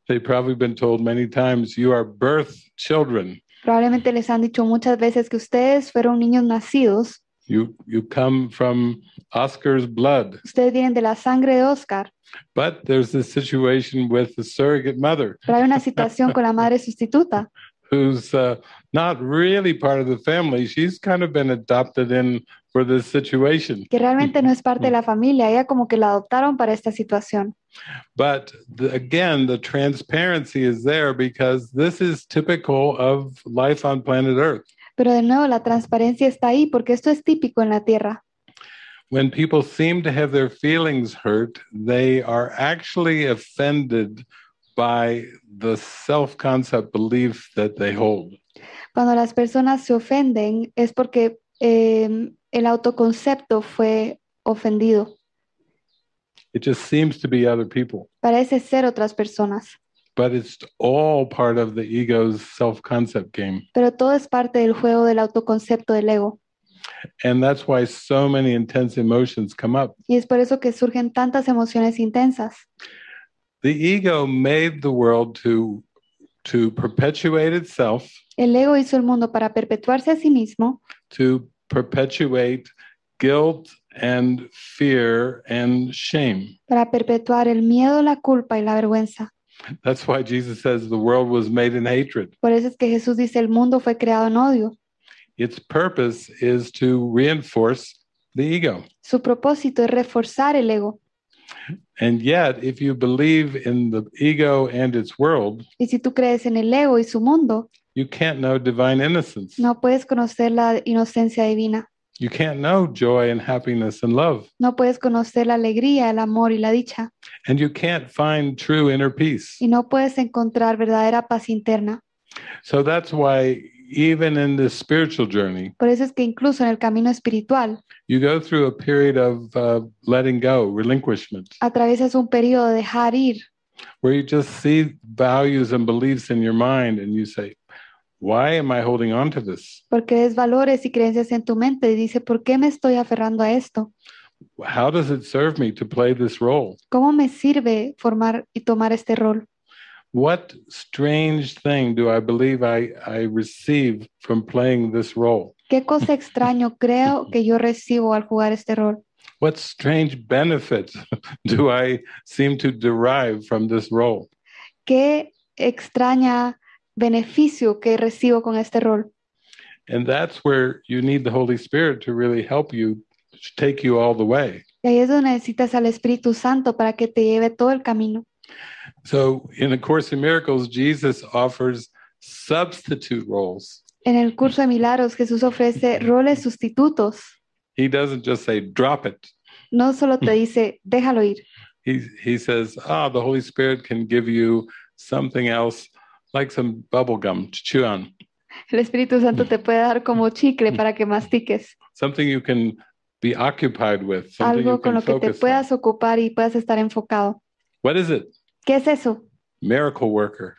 They've probably been told many times, "You are birth children." Probablemente les han dicho muchas veces que ustedes fueron niños nacidos. You, you come from Oscar's blood. Ustedes vienen de la sangre de Oscar. But there's this situation with the surrogate mother. Pero hay una situación con la madre sustituta. Who's uh, not really part of the family. She's kind of been adopted in for this situation. Que realmente no es parte de la familia. Ella como que la adoptaron para esta situación. But the, again, the transparency is there because this is typical of life on planet Earth. Pero de nuevo, la transparencia está ahí porque esto es típico en la tierra. When people seem to have their feelings hurt, they are actually offended by the self-concept that they hold. Cuando las personas se ofenden es porque em, el autoconcepto fue ofendido. It just seems to be other people. Parece ser otras personas. Pero todo es parte del juego del autoconcepto del ego. Y es por eso que surgen tantas emociones intensas. El ego hizo el mundo para perpetuarse a sí mismo. and fear shame. Para perpetuar el miedo, la culpa y la vergüenza. That's why Jesus says the world was made in hatred. Por eso es que Jesús dice el mundo fue creado en odio. Its purpose is to reinforce the ego. Su propósito es reforzar el ego. And yet, if you believe in the ego and its world, y si tú crees en el ego y su mundo, you can't know divine innocence. No puedes conocer la inocencia divina. You can't know joy and happiness and love. No puedes conocer la alegría, el amor y la dicha. And you can't find true inner peace. Y no puedes encontrar verdadera paz interna. So that's why even in this spiritual journey, por eso es que incluso en el camino espiritual, you go through a period of uh, letting go, relinquishment. Atravesas un periodo de dejar ir. Where you just see values and beliefs in your mind and you say, why am I holding on to this? Porque es valores y creencias en tu mente y dice, ¿por qué me estoy aferrando a esto? How does it serve me to play this role? ¿Cómo me sirve formar y tomar este rol? What strange thing do I believe I, I receive from playing this role? ¿Qué cosa extraño creo que yo recibo al jugar este rol? What strange benefits do I seem to derive from this role? ¿Qué extraña beneficio que recibo con este rol. Y ahí es donde necesitas al Espíritu Santo para que te lleve todo el camino. So, in the Course in Miracles, Jesus offers substitute roles. En el curso de milagros, Jesús ofrece roles sustitutos. He doesn't just say drop it. No solo te dice déjalo ir. He he says, ah, the Holy Spirit can give you something else like some bubble gum to chew on. El Espíritu Santo te puede dar como chicle para que mastiques. Something you can be occupied with. Something Algo con lo que te puedas on. ocupar y puedas estar enfocado. What is it? ¿Qué es eso? Miracle worker.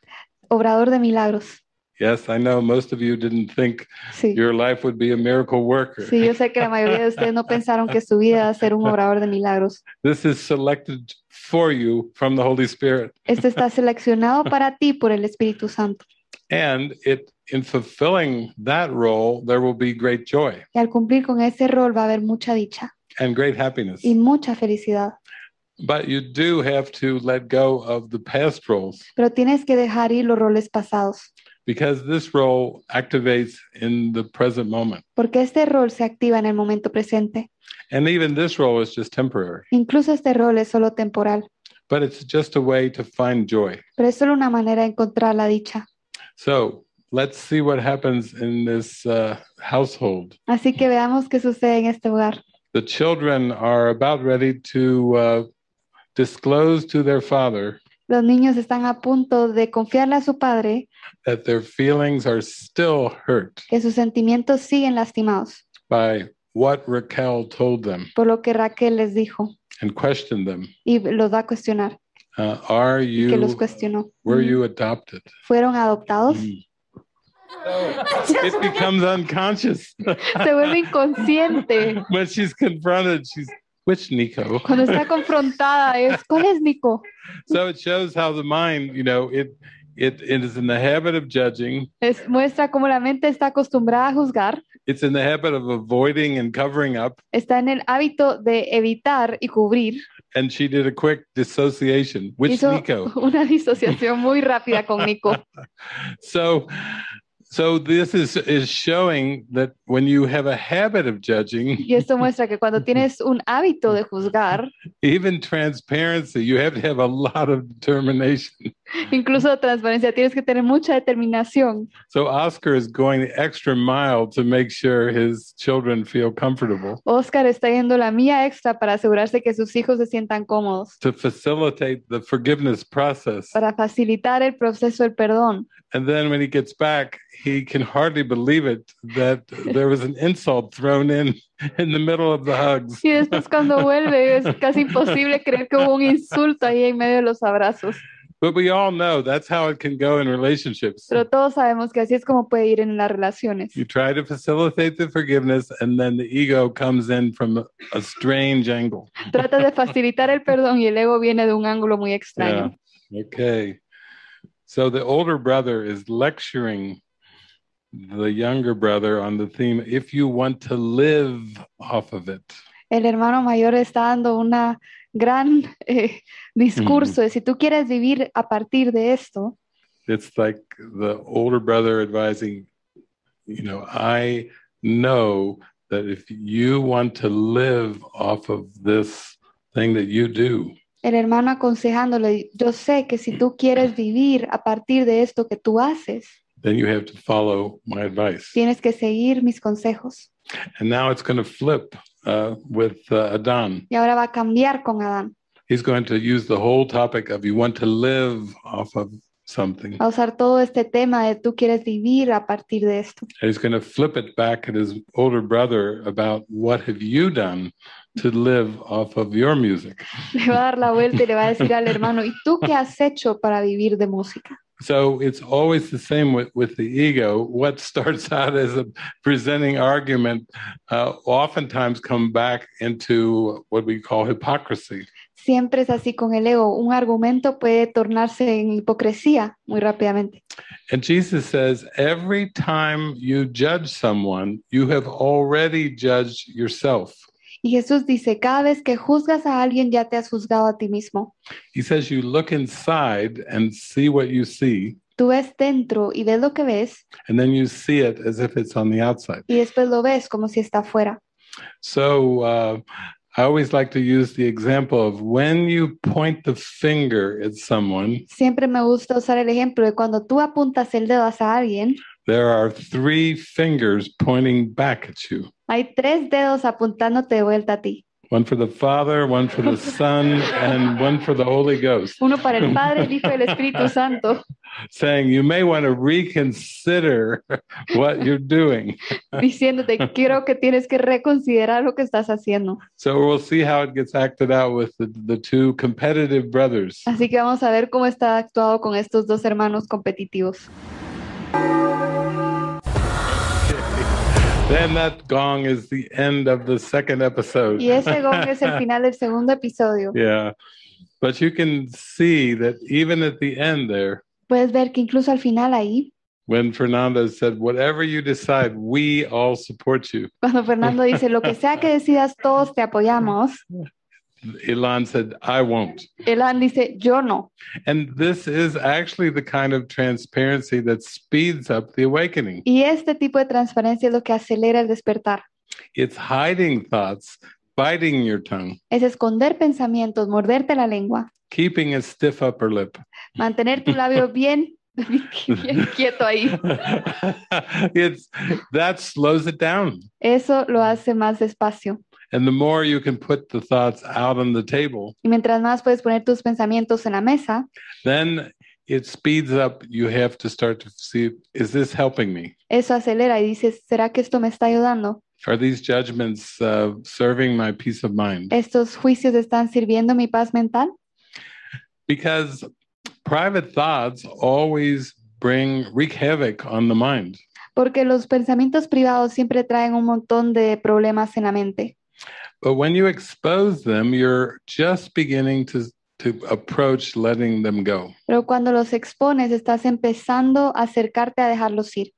Obrador de milagros. Yes, I know most of you didn't think sí. your life would be a miracle worker. Sí, yo sé que la mayoría de ustedes no pensaron que su vida iba a ser un obrador de milagros. This is selected for you from the Holy Spirit. Esto está seleccionado para ti por el Espíritu Santo. And it in fulfilling that role there will be great joy. Y al cumplir con ese rol va a haber mucha dicha. And great happiness. Y mucha felicidad. But you do have to let go of the past roles. Pero tienes que dejar ir los roles pasados. Because this role activates in the present moment. Porque este rol se activa en el momento presente. And even this role is just temporary. Incluso este rol es solo temporal. But it's just a way to find joy. Pero es solo una manera de encontrar la dicha. So, let's see what happens in this uh, household. Así que veamos qué sucede en este hogar. The children are about ready to uh, disclose to their father Los niños están a punto de confiarle a su padre that their feelings are still hurt que sus sentimientos siguen lastimados by what Raquel told them por lo que Raquel les dijo and questioned them. y los va a cuestionar. Uh, are you, y que los cuestionó. Were you adopted? ¿Fueron adoptados? Mm. it becomes unconscious. Se vuelve inconsciente. When she's confronted, she's which Nico? Cuando está confrontada es, ¿cuál es Nico? So it shows how the mind, you know, it, it, it is in the habit of judging. Es, muestra cómo la mente está acostumbrada a juzgar. It's in the habit of avoiding and covering up. Está en el hábito de evitar y cubrir. And she did a quick dissociation. Which Hizo Nico? Una disociación muy rápida con Nico. so so this is, is showing that when you have a habit of judging, y esto muestra que cuando tienes un hábito de juzgar, even transparency, you have to have a lot of determination. Incluso transparencia, tienes que tener mucha determinación. Oscar children está yendo la mía extra para asegurarse que sus hijos se sientan cómodos. To facilitate the forgiveness process. Para facilitar el proceso del perdón. And then when he gets back, he can hardly believe it that there was an insult thrown in in the middle of the hugs. Y después cuando vuelve es casi imposible creer que hubo un insulto ahí en medio de los abrazos. But we all know that's how it can go in relationships. Pero todos sabemos que así es como puede ir en las relaciones. You try to facilitate the forgiveness and then the ego comes in from a strange angle. Trata de facilitar el perdón y el ego viene de un ángulo muy extraño. Yeah. Okay. So the older brother is lecturing the younger brother on the theme if you want to live off of it. El hermano mayor está dando una gran eh, discurso mm. de si tú quieres vivir a partir de esto. It's like the older brother advising, you know, I know that if you want to live off of this thing that you do. El hermano aconsejándole, yo sé que si tú quieres vivir a partir de esto que tú haces, then you have to follow my advice. Tienes que seguir mis consejos. And now it's going to flip. uh, with uh, Adán. Y ahora va a cambiar con Adán. He's going to use the whole topic of you want to live off of something. Va a usar todo este tema de tú quieres vivir a partir de esto. And he's going to flip it back at his older brother about what have you done to live off of your music. Le va a dar la vuelta y le va a decir al hermano, ¿y tú qué has hecho para vivir de música? So it's always the same with, with the ego. What starts out as a presenting argument uh, oftentimes come back into what we call hypocrisy. Siempre es así con el ego. Un argumento puede tornarse en hipocresía muy rápidamente. And Jesus says, every time you judge someone, you have already judged yourself. Y Jesús dice, cada vez que juzgas a alguien ya te has juzgado a ti mismo. He says you look inside and see what you see. Tú ves dentro y ves lo que ves. And then you see it as if it's on the outside. Y después lo ves como si está fuera. So uh, I always like to use the example of when you point the finger at someone. Siempre me gusta usar el ejemplo de cuando tú apuntas el dedo a alguien. There are three fingers pointing back at you. Hay tres dedos apuntándote de vuelta a ti. One for the Father, one for the Son, and one for the Holy Ghost. Uno para el Padre, el Hijo y el Espíritu Santo. Saying you may want to reconsider what you're doing. Diciéndote quiero que tienes que reconsiderar lo que estás haciendo. So we'll see how it gets acted out with the, the two competitive brothers. Así que vamos a ver cómo está actuado con estos dos hermanos competitivos. Then that gong is the end of the second episode. Y ese gong es el final del segundo episodio. Yeah. But you can see that even at the end there. Puedes ver que incluso al final ahí. When Fernando said, "Whatever you decide, we all support you." Cuando Fernando dice, "Lo que sea que decidas, todos te apoyamos." Ilan said, I won't. Ilan dice, yo no. And this is actually the kind of transparency that speeds up the awakening. Y este tipo de transparencia es lo que acelera el despertar. It's hiding thoughts, biting your tongue. Es esconder pensamientos, morderte la lengua. Keeping a stiff upper lip. Mantener tu labio bien bien quieto ahí. It's, that slows it down. Eso lo hace más despacio. And the more you can put the thoughts out on the table, y mientras más puedes poner tus pensamientos en la mesa, then it speeds up. You have to start to see, is this helping me? Eso acelera y dices, ¿será que esto me está ayudando? Are these judgments uh, serving my peace of mind? ¿Estos juicios están sirviendo mi paz mental? Because private thoughts always bring wreak havoc on the mind. Porque los pensamientos privados siempre traen un montón de problemas en la mente. But when you expose them, you're just beginning to to approach letting them go. Pero cuando los expones, estás empezando a acercarte a dejarlos ir.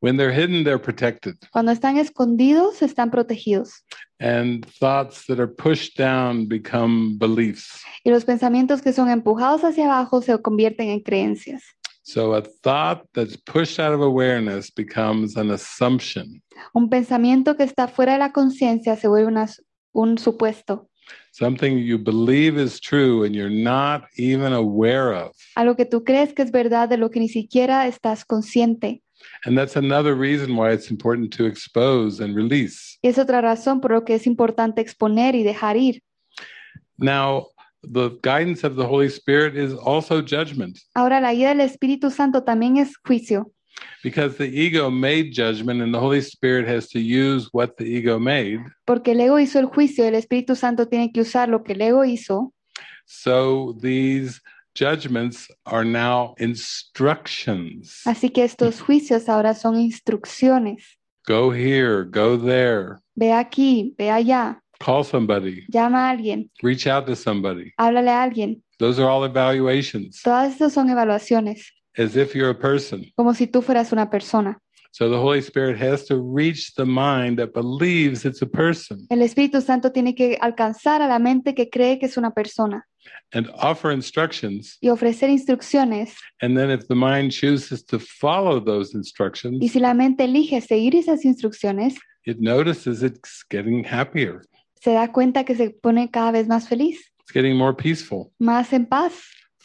When they're hidden, they're protected. Cuando están escondidos, están protegidos. And thoughts that are pushed down become beliefs. Y los pensamientos que son empujados hacia abajo se convierten en creencias. So a thought that's pushed out of awareness becomes an assumption. Un pensamiento que está fuera de la conciencia se vuelve una un supuesto. Something you believe is true and you're not even aware of. Algo que tú crees que es verdad de lo que ni siquiera estás consciente. And that's another reason why it's important to expose and release. Y es otra razón por lo que es importante exponer y dejar ir. Now, the guidance of the Holy Spirit is also judgment. Ahora la guía del Espíritu Santo también es juicio. Because the ego made judgment and the Holy Spirit has to use what the ego made. Porque el ego hizo el juicio, el Espíritu Santo tiene que usar lo que el ego hizo. So these judgments are now instructions. Así que estos juicios ahora son instrucciones. Go here, go there. Ve aquí, ve allá. Call somebody. Llama a alguien. Reach out to somebody. Háblale a alguien. Those are all evaluations. Todas estas son evaluaciones. Como si tú fueras una persona. the El Espíritu Santo tiene que alcanzar a la mente que cree que es una persona. Y ofrecer instrucciones. Y si la mente elige seguir esas instrucciones. Se da cuenta que se pone cada vez más feliz. Más en paz.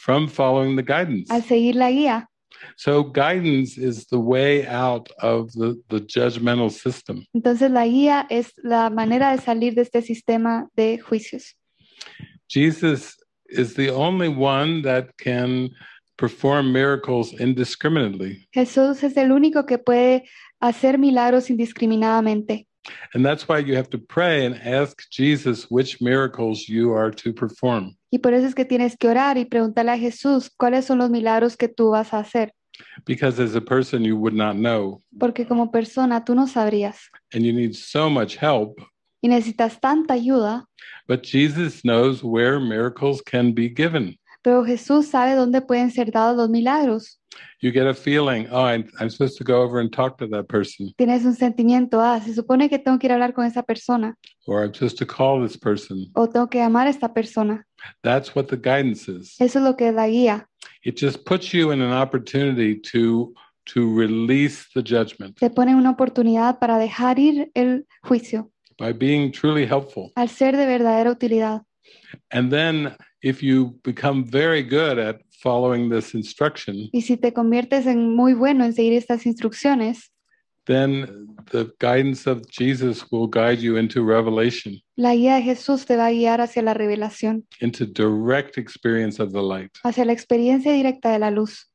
from following the guidance. Al seguir la guía. So guidance is the way out of the, the judgmental system. Entonces la guía es la manera de salir de este sistema de juicios. Jesus is the only one that can perform miracles indiscriminately. Jesús es el único que puede hacer milagros indiscriminadamente. And that's why you have to pray and ask Jesus which miracles you are to perform. Y por eso es que tienes que orar y preguntarle a Jesús cuáles son los milagros que tú vas a hacer. Because as a person you would not know. Porque como persona tú no sabrías. And you need so much help. Y necesitas tanta ayuda. But Jesus knows where miracles can be given. Pero Jesús sabe dónde pueden ser dados los milagros. You get a feeling, oh, I'm, I'm, supposed to go over and talk to that person. Tienes un sentimiento, ah, se supone que tengo que ir a hablar con esa persona. Or I'm supposed to call this person. O tengo que llamar a esta persona. That's what the guidance is. Eso es lo que es la guía. It just puts you in an opportunity to to release the judgment. Te pone una oportunidad para dejar ir el juicio. By being truly helpful. Al ser de verdadera utilidad. And then if you become very good at following this instruction, y si te conviertes en muy bueno en seguir estas instrucciones, then the guidance of Jesus will guide you into revelation. La guía de Jesús te va a guiar hacia la revelación. Into direct experience of the light. Hacia la experiencia directa de la luz.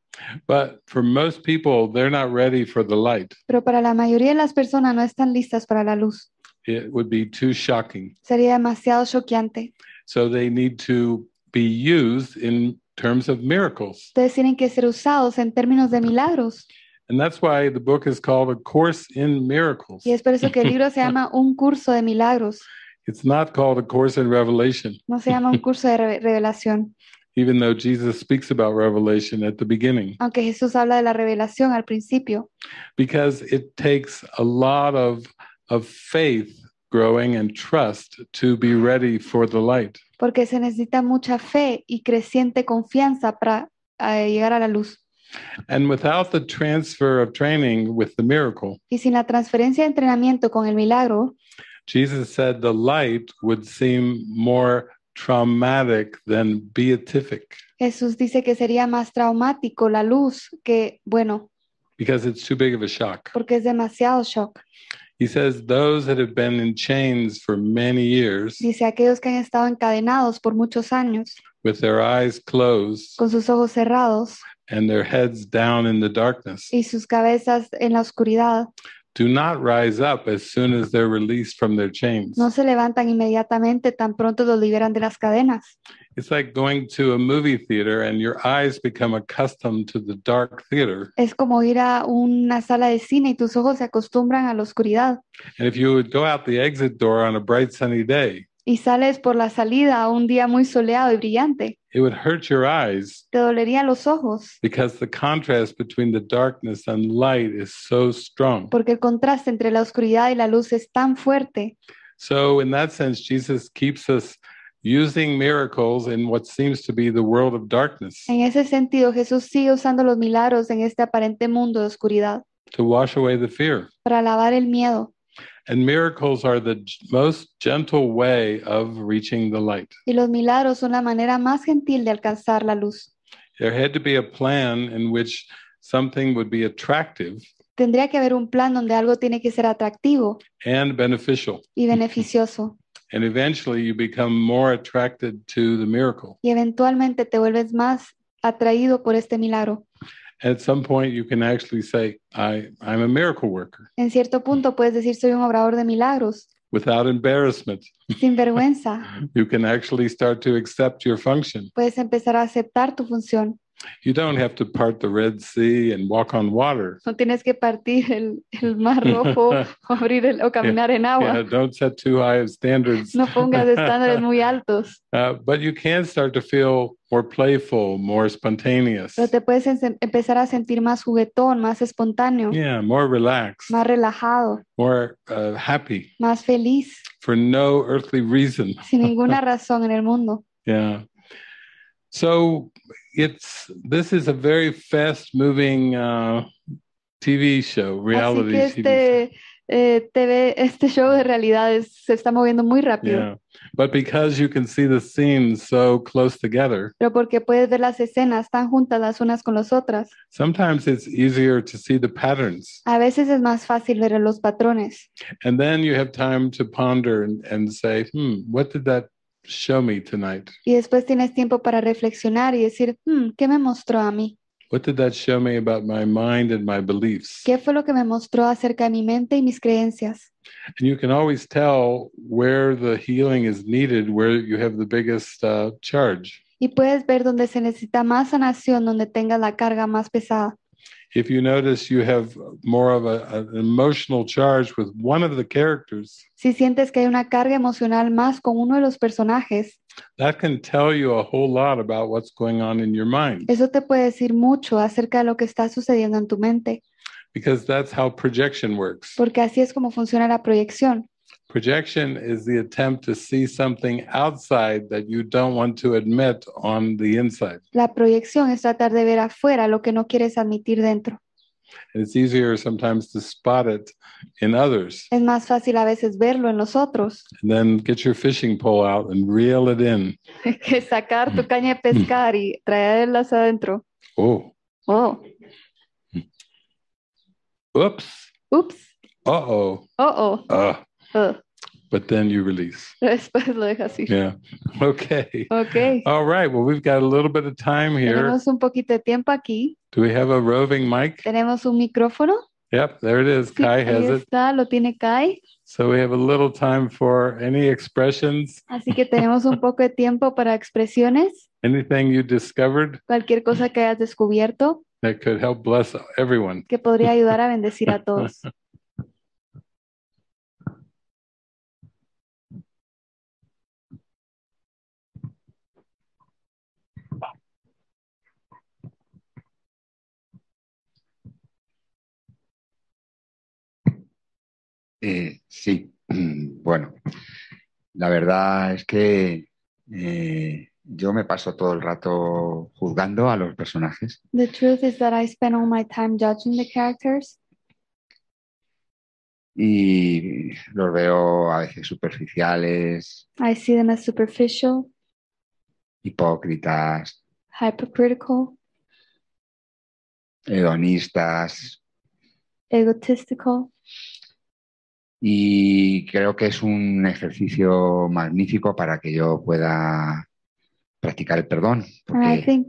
But for most people, they're not ready for the light. Pero para la mayoría de las personas no están listas para la luz. It would be too shocking. Sería demasiado choqueante. So they need to be used in terms of miracles. Ustedes tienen que ser usados en términos de milagros. And that's why the book is called A Course in Miracles. Y es por eso que el libro se llama Un curso de milagros. It's not called A Course in Revelation. No se llama un curso de re revelación. Even though Jesus speaks about revelation at the beginning. Aunque Jesús habla de la revelación al principio. Because it takes a lot of of faith growing and trust to be ready for the light. porque se necesita mucha fe y creciente confianza para eh, llegar a la luz. y sin la transferencia de entrenamiento con el milagro, Jesus Jesús dice que sería más traumático la luz que bueno. Porque es demasiado shock. He says those that have been in chains for many years. Dice aquellos que han estado encadenados por muchos años. With their eyes closed. Con sus ojos cerrados. And their heads down in the darkness. Y sus cabezas en la oscuridad. Do not rise up as soon as they're released from their chains. No se levantan inmediatamente tan pronto los liberan de las cadenas. It's like going to a movie theater and your eyes become accustomed to the dark theater. Es como ir a una sala de cine y tus ojos se acostumbran a la oscuridad. And if you would go out the exit door on a bright sunny day, y sales por la salida a un día muy soleado y brillante. It would hurt your eyes. Te dolería los ojos. Because the contrast between the darkness and light is so strong. Porque el contraste entre la oscuridad y la luz es tan fuerte. So in that sense Jesus keeps us using miracles in what seems to be the world of darkness. En ese sentido, Jesús sigue usando los milagros en este aparente mundo de oscuridad. To wash away the fear. Para lavar el miedo. And miracles are the most gentle way of reaching the light. Y los milagros son la manera más gentil de alcanzar la luz. There had to be a plan in which something would be attractive. Tendría que haber un plan donde algo tiene que ser atractivo. And beneficial. Y beneficioso. And eventually you become more attracted to the miracle. Y eventualmente te vuelves más atraído por este milagro. At some point you can actually say, I, I'm a miracle worker. En cierto punto puedes decir soy un obrador de milagros. Without embarrassment. Sin vergüenza. you can actually start to accept your function. Puedes empezar a aceptar tu función. You don't have to part the Red Sea and walk on water. No tienes que partir el, el mar rojo o abrir el, o caminar yeah, en agua. Yeah, don't set too high of standards. no pongas estándares muy altos. Uh, but you can start to feel more playful, more spontaneous. Pero te puedes empezar a sentir más juguetón, más espontáneo. Yeah, more relaxed. Más relajado. More uh, happy. Más feliz. For no earthly reason. Sin ninguna razón en el mundo. Yeah. So it's this is a very fast moving uh, TV show, reality Así que este, eh, TV, este show de eh, realidades se está moviendo muy rápido. Yeah. But because you can see the scenes so close together, Pero porque puedes ver las escenas tan juntas las unas con las otras. sometimes it's easier to see the patterns. A veces es más fácil ver los patrones. And then you have time to ponder and, and say, hmm, what did that show me tonight? Y después tienes tiempo para reflexionar y decir, hmm, ¿qué me mostró a mí? What did that show me about my mind and my beliefs? ¿Qué fue lo que me mostró acerca de mi mente y mis creencias? And you can always tell where the healing is needed, where you have the biggest uh, charge. Y puedes ver dónde se necesita más sanación, donde tengas la carga más pesada if you notice you have more of a, an emotional charge with one of the characters, si sientes que hay una carga emocional más con uno de los personajes, that can tell you a whole lot about what's going on in your mind. Eso te puede decir mucho acerca de lo que está sucediendo en tu mente. Because that's how projection works. Porque así es como funciona la proyección. Projection is the attempt to see something outside that you don't want to admit on the inside. La proyección es tratar de ver afuera lo que no quieres admitir dentro. it's easier sometimes to spot it in others. Es más fácil a veces verlo en los otros. And then get your fishing pole out and reel it in. que sacar tu caña de pescar y traerlas adentro. Oh. Oh. Oops. Oops. Uh-oh. Uh-oh. Uh. Oh. But then you release. Después lo dejas ir. Yeah. Okay. Okay. All right. Well, we've got a little bit of time here. Tenemos un poquito de tiempo aquí. Do we have a roving mic? Tenemos un micrófono. Yep, there it is. Sí, Kai has está, it. lo tiene Kai. So we have a little time for any expressions. Así que tenemos un poco de tiempo para expresiones. Anything you discovered. Cualquier cosa que hayas descubierto. That could help bless everyone. Que podría ayudar a bendecir a todos. Eh, sí, bueno, la verdad es que eh, yo me paso todo el rato juzgando a los personajes. The truth is that I spend all my time judging the characters. Y los veo a veces superficiales. I see them as superficial. Hipócritas. Hypocritical. Hedonistas. Egotistical y creo que es un ejercicio magnífico para que yo pueda practicar el perdón. Eh,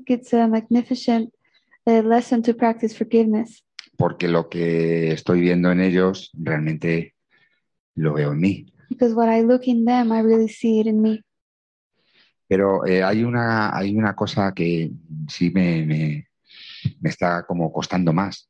porque lo que estoy viendo en ellos realmente lo veo en mí. Pero hay, una, hay una cosa que sí me, me, está como costando más.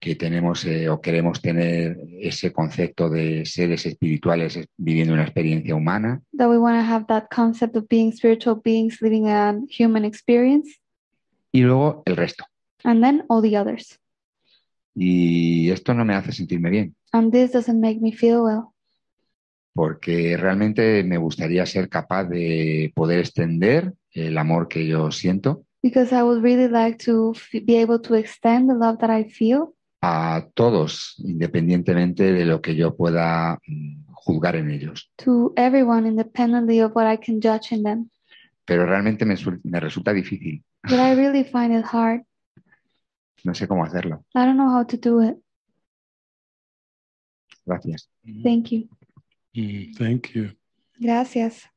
que tenemos eh, o queremos tener ese concepto de seres espirituales viviendo una experiencia humana. That we want to have that concept of being spiritual beings living a human experience. Y luego el resto. And then all the others. Y esto no me hace sentirme bien. And this doesn't make me feel well. Porque realmente me gustaría ser capaz de poder extender el amor que yo siento. Because I would really like to be able to extend the love that I feel a todos, independientemente de lo que yo pueda mm, juzgar en ellos. To everyone, independently of what I can judge in them. Pero realmente me, me resulta difícil. But I really find it hard. No sé cómo hacerlo. I don't know how to do it. Gracias. Thank you. Mm, thank you. Gracias.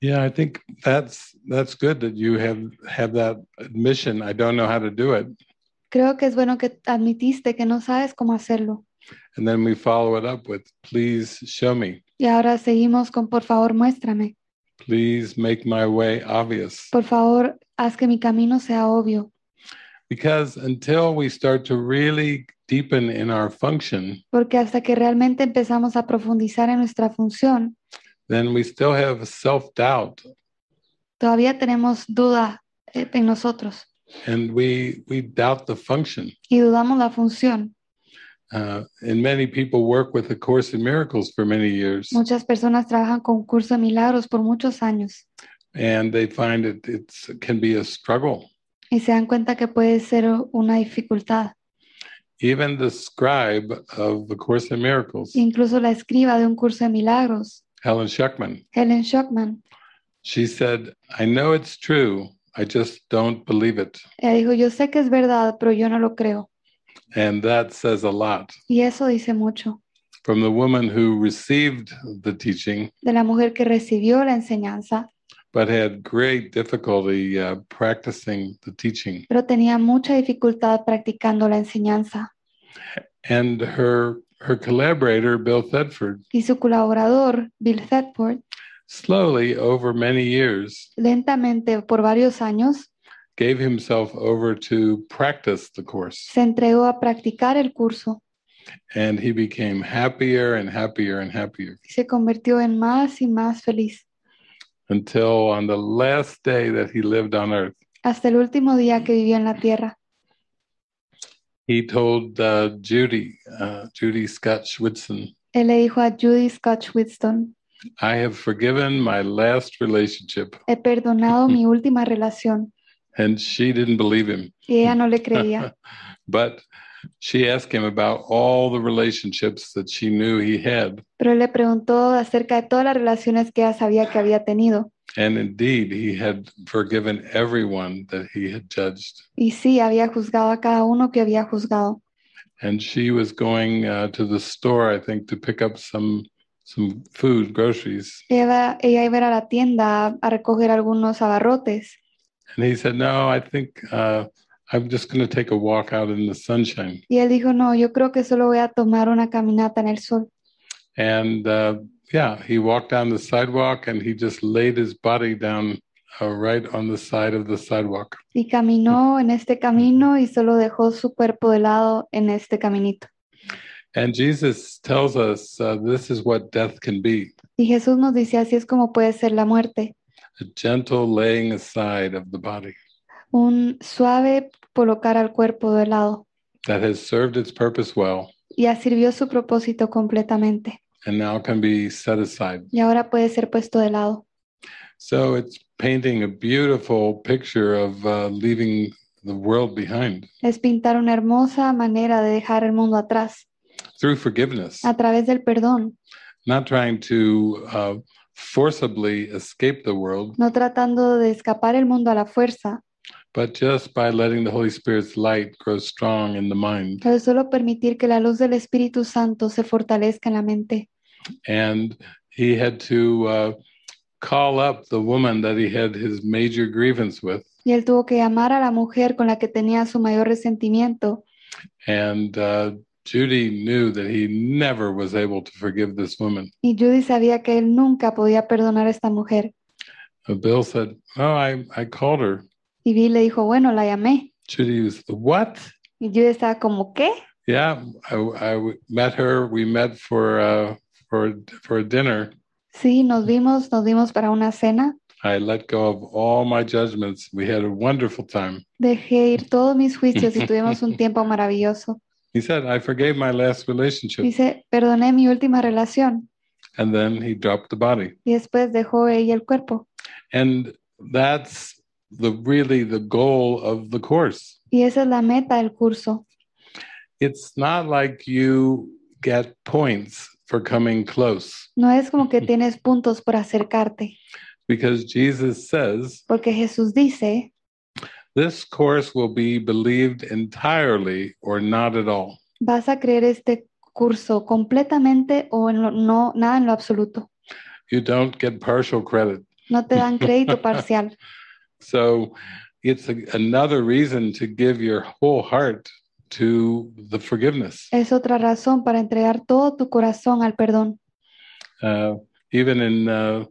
Yeah, I think that's that's good that you have have that admission. I don't know how to do it. Creo que es bueno que admitiste que no sabes cómo hacerlo. And then we follow it up with please show me. Y ahora seguimos con por favor muéstrame. Please make my way obvious. Por favor, haz que mi camino sea obvio. Because until we start to really deepen in our function, porque hasta que realmente empezamos a profundizar en nuestra función, then we still have self doubt. Todavía tenemos dudas eh, en nosotros. And we we doubt the function. Y dudamos la función. Uh, and many people work with the Course in Miracles for many years. Muchas personas trabajan con Curso de Milagros por muchos años. And they find it it's, can be a struggle. Y se dan cuenta que puede ser una dificultad. Even the scribe of the Course in Miracles. Incluso la escriba de un curso de milagros. Helen Schuckman. Helen Schuckman. She said, I know it's true, I just don't believe it. Ella dijo, yo sé que es verdad, pero yo no lo creo. And that says a lot. Y eso dice mucho. From the woman who received the teaching, De la mujer que recibió la enseñanza, but had great difficulty uh, practicing the teaching. pero tenía mucha dificultad practicando la enseñanza. And her her collaborator Bill Thetford y su colaborador Bill Thetford slowly over many years lentamente por varios años gave himself over to practice the course. Se entregó a practicar el curso. And he became happier and happier and happier. Se convirtió en más y más feliz. Until on the last day that he lived on earth. Hasta el último día que vivió en la tierra. He told uh, Judy, uh, Judy Scott Whitson. Él le dijo a Judy Scott Whitson. I have forgiven my last relationship. He perdonado mi última relación. And she didn't believe him. Y ella no le creía. but she asked him about all the relationships that she knew he had. Pero le preguntó acerca de todas las relaciones que ella sabía que había tenido. And indeed, he had forgiven everyone that he had judged. Y sí, había juzgado a cada uno que había juzgado. And she was going uh, to the store, I think, to pick up some some food, groceries. Ella, ella iba a la tienda a recoger algunos abarrotes. And he said, "No, I think uh, I'm just going to take a walk out in the sunshine." Y él dijo, "No, yo creo que solo voy a tomar una caminata en el sol." And uh, yeah, he walked down the sidewalk and he just laid his body down uh, right on the side of the sidewalk. Y caminó en este camino y solo dejó su cuerpo de lado en este caminito. And Jesus tells us uh, this is what death can be. Y Jesús nos dice así es como puede ser la muerte. A gentle laying aside of the body. Un suave colocar al cuerpo de lado. That has served its purpose well. Y ha sirvió su propósito completamente. and now it can be set aside. Y ahora puede ser puesto de lado. So it's painting a beautiful picture of uh, leaving the world behind. Es pintar una hermosa manera de dejar el mundo atrás. Through forgiveness. A través del perdón. Not trying to uh, forcibly escape the world. No tratando de escapar el mundo a la fuerza but just by letting the Holy Spirit's light grow strong in the mind. Pero solo permitir que la luz del Espíritu Santo se fortalezca en la mente. And he had to uh, call up the woman that he had his major grievance with. Y él tuvo que llamar a la mujer con la que tenía su mayor resentimiento. And uh, Judy knew that he never was able to forgive this woman. Y Judy sabía que él nunca podía perdonar a esta mujer. Bill said, "Oh, I I called her." Y Bill le dijo, bueno, la llamé. Judy was, what? Y yo estaba como, ¿qué? Yeah, I, I met her. We met for, uh, for, for dinner. Sí, nos vimos, nos vimos para una cena. I let go of all my judgments. We had a wonderful time. Dejé ir todos mis juicios y tuvimos un tiempo maravilloso. He said, I forgave my last relationship. Dice, perdoné mi última relación. And then he dropped the body. Y después dejó ella el cuerpo. And that's the really the goal of the course. Y esa es la meta del curso. It's not like you get points for coming close. No es como que tienes puntos por acercarte. Because Jesus says, Porque Jesús dice, this course will be believed entirely or not at all. Vas a creer este curso completamente o en lo, no nada en lo absoluto. You don't get partial credit. No te dan crédito parcial. So it's a, another reason to give your whole heart to the forgiveness. Es otra razón para entregar todo tu corazón al perdón. Uh, even in uh,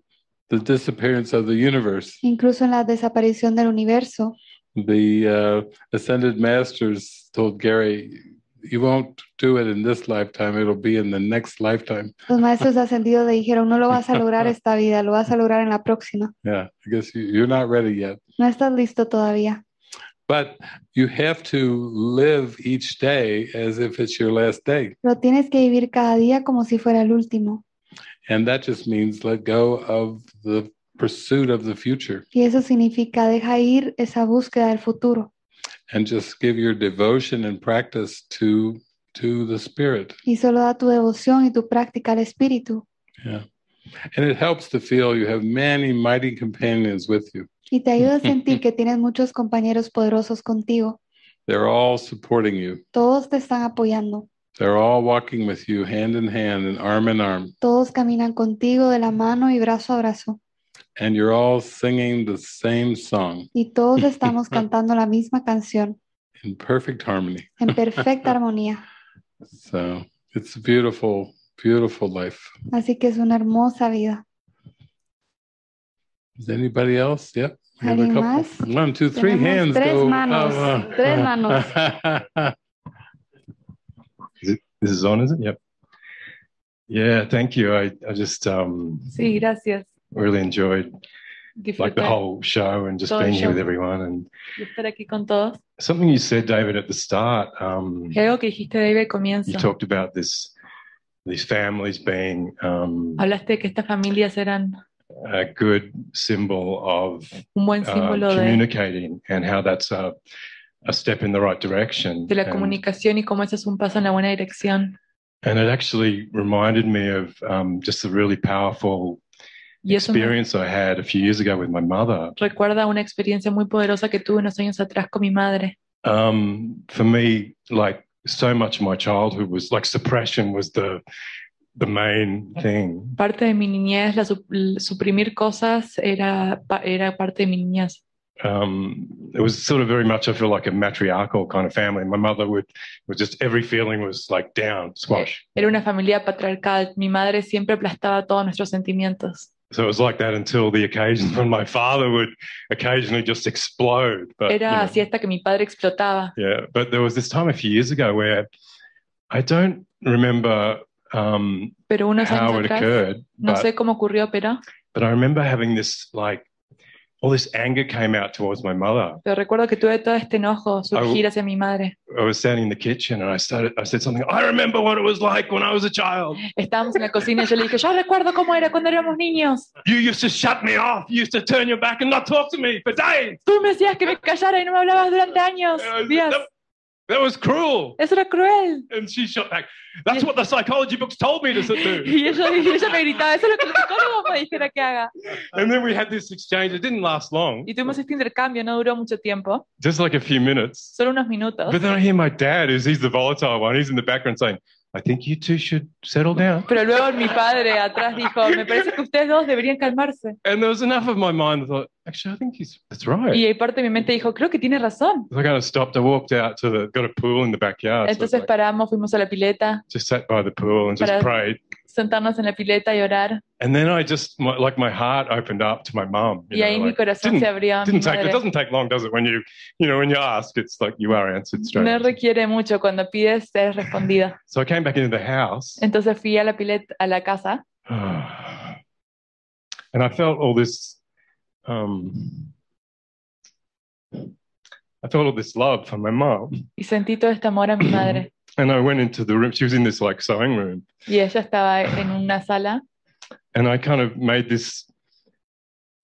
the disappearance of the universe. Incluso en la desaparición del universo. The uh, ascended masters told Gary you won't do it in this lifetime, it'll be in the next lifetime. Los maestros ascendidos le dijeron, no lo vas a lograr esta vida, lo vas a lograr en la próxima. Yeah, I guess you, are not ready yet. No estás listo todavía. But you have to live each day as if it's your last day. Lo tienes que vivir cada día como si fuera el último. And that just means let go of the pursuit of the future. Y eso significa deja ir esa búsqueda del futuro and just give your devotion and practice to to the spirit. Y solo da tu devoción y tu práctica al espíritu. Yeah. And it helps to feel you have many mighty companions with you. Y te ayuda a sentir que tienes muchos compañeros poderosos contigo. They're all supporting you. Todos te están apoyando. They're all walking with you hand in hand and arm in arm. Todos caminan contigo de la mano y brazo a brazo. And you're all singing the same song. Y todos estamos cantando la misma canción. In perfect harmony. En perfecta armonía. so it's a beautiful, beautiful life. Así que es una hermosa vida. Is anybody else? Yep. ¿Alguien más? One, two, three Tenemos hands. Tres go. manos. Oh, uh, tres manos. is it, this is on, is it? Yep. Yeah, thank you. I, I just. Um, sí, gracias really enjoyed like the whole show and just being here with everyone and aquí con todos. Something you said, David, at the start. Um, algo que dijiste, David, al comienzo. You talked about this, these families being. Um, Hablaste que estas familias eran. A good symbol of un buen uh, símbolo uh, communicating de... and how that's a, a step in the right direction. De la and, comunicación y cómo eso es un paso en la buena dirección. And it actually reminded me of um, just a really powerful experience I had a few years ago with my mother. Recuerda una experiencia muy poderosa que tuve unos años atrás con mi madre. Um, for me, like so much of my childhood was like suppression was the the main thing. Parte de mi niñez, la, suprimir cosas era era parte de mi niñez. Um, it was sort of very much I feel like a matriarchal kind of family. My mother would was just every feeling was like down, squash. Era una familia patriarcal. Mi madre siempre aplastaba todos nuestros sentimientos. So it was like that until the occasion when my father would occasionally just explode. But, Era you know, así hasta que mi padre explotaba. Yeah, but there was this time a few years ago where I don't remember um, pero unos how años it atrás, occurred. No but, sé cómo ocurrió, pero. But I remember having this like all this anger came out towards my mother. Pero recuerdo que tuve todo este enojo surgir I, hacia mi madre. I was standing in the kitchen and I started I said something I remember what it was like when I was a child. Estábamos en la cocina y yo le dije, "Yo recuerdo cómo era cuando éramos niños." You used to shut me off. You used to turn your back and not talk to me for days. Tú me decías que me callara y no me hablabas durante años, uh, días. That was cruel. Eso era cruel. And she shot back. That's what the psychology books told me to do. y, ella, y ella me gritaba, eso es lo que el psicólogo me dijera que haga. And then we had this exchange. It didn't last long. Y tuvimos este intercambio, no duró mucho tiempo. Just like a few minutes. Solo unos minutos. But then I hear my dad, who's he's the volatile one, he's in the background saying, I think you two should settle down. Pero luego mi padre atrás dijo, me parece que ustedes dos deberían calmarse. And there was enough of my mind that thought, actually, I think he's that's right. Y parte de mi mente dijo, creo que tiene razón. I kind of stopped. I walked out to the got a pool in the backyard. so Entonces paramos, fuimos a la pileta just sat by the pool and just prayed. sentarnos en la pileta y orar. And then I just my, like my heart opened up to my mom. you Y know, ahí mi like, corazon se abrió. a didn't take it doesn't take long, does it? When you you know when you ask, it's like you are answered straight. No requiere mucho. Cuando pides, es respondida. So I came back into the house, Entonces fui a la pileta, a la casa, and I felt all this um, I felt all this love from my mom. Y sentí todo este amor a mi madre. and I went into the room. She was in this like sewing room. Y ella estaba en una sala. And I kind of made this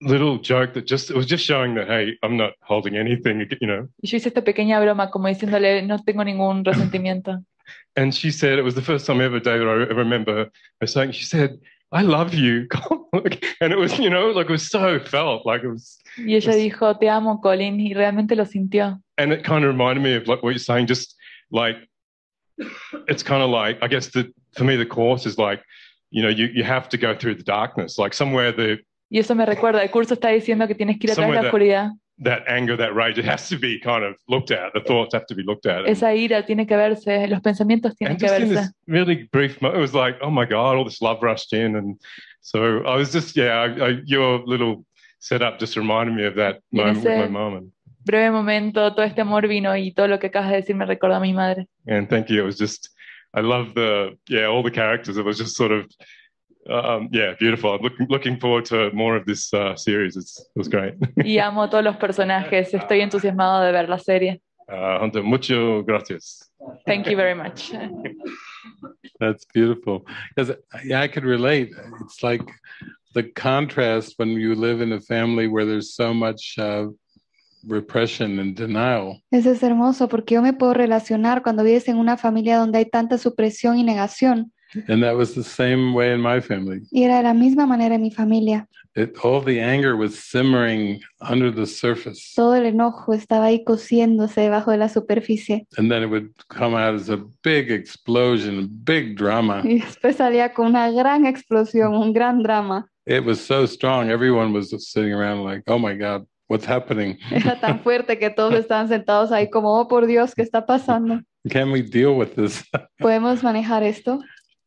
little joke that just it was just showing that hey, I'm not holding anything, you know. Y yo hice esta pequeña broma como diciéndole no tengo ningún resentimiento. and she said it was the first time ever, David. I remember her saying she said I love you. and it was, you know, like it was so felt, like it was. Y ella was, dijo, te amo, Colin, y realmente lo sintió. And it kind of reminded me of like what you're saying, just like it's kind of like I guess the for me the course is like, you know, you you have to go through the darkness, like somewhere the. Y eso me recuerda, el curso está diciendo que tienes que ir través de la oscuridad that anger, that rage, it has to be kind of looked at. The thoughts have to be looked at. Esa ira tiene que verse, los pensamientos tienen que verse. In this really brief moment, it was like, oh my God, all this love rushed in. And so I was just, yeah, I, I, your little setup just reminded me of that moment with my mom. And, breve momento, todo este amor vino y todo lo que acabas de decir me recordó a mi madre. And thank you. It was just, I love the, yeah, all the characters. It was just sort of, um, yeah, beautiful. I'm Looking, looking forward to more of this uh, series. It's, it was great. y amo todos los personajes. Estoy entusiasmado de ver la serie. Uh, Hunter, mucho gracias. Thank you very much. That's beautiful. Because yeah, I could relate. It's like the contrast when you live in a family where there's so much uh, repression and denial. Eso es hermoso porque yo me puedo relacionar cuando vives en una familia donde hay tanta supresión y negación. And that was the same way in my family. Y era la misma manera en mi familia. It, all the anger was simmering under the surface. Todo el enojo estaba ahí cociéndose debajo de la superficie. And then it would come out as a big explosion, big drama. Y después salía con una gran explosión, un gran drama. It was so strong, everyone was sitting around like, oh my God, what's happening? Era tan fuerte que todos estaban sentados ahí como, oh por Dios, ¿qué está pasando? Can we deal with this? ¿Podemos manejar esto?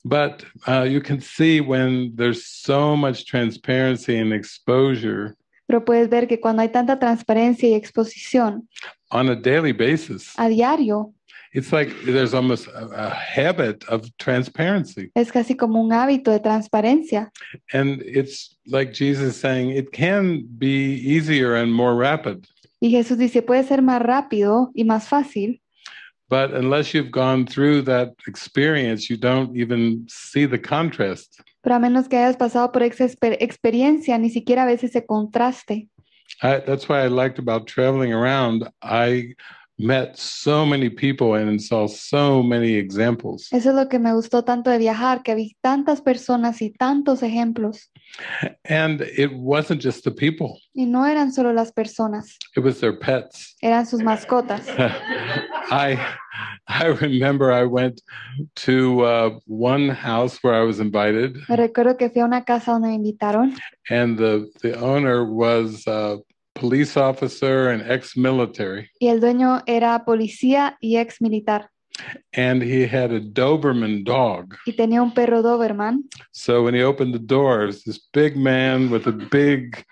But uh, you can see when there's so much transparency and exposure. Pero puedes ver que cuando hay tanta transparencia y exposición. On a daily basis. A diario. It's like there's almost a, a habit of transparency. Es casi como un hábito de transparencia. And it's like Jesus saying it can be easier and more rapid. Y Jesús dice puede ser más rápido y más fácil. But unless you've gone through that experience, you don't even see the contrast. Pero a menos que hayas pasado por esa exper experiencia, ni siquiera ves ese contraste. I, that's why I liked about traveling around. I met so many people and saw so many examples. Eso es lo que me gustó tanto de viajar, que vi tantas personas y tantos ejemplos. And it wasn't just the people. Y no eran solo las personas. It was their pets. Eran sus mascotas. I I remember I went to uh, one house where I was invited. recuerdo que fui a una casa donde me invitaron. And the the owner was a police officer and ex-military. Y el dueño era policía y ex-militar. And he had a Doberman dog. Y tenía un perro Doberman. So when he opened the door, it was this big man with a big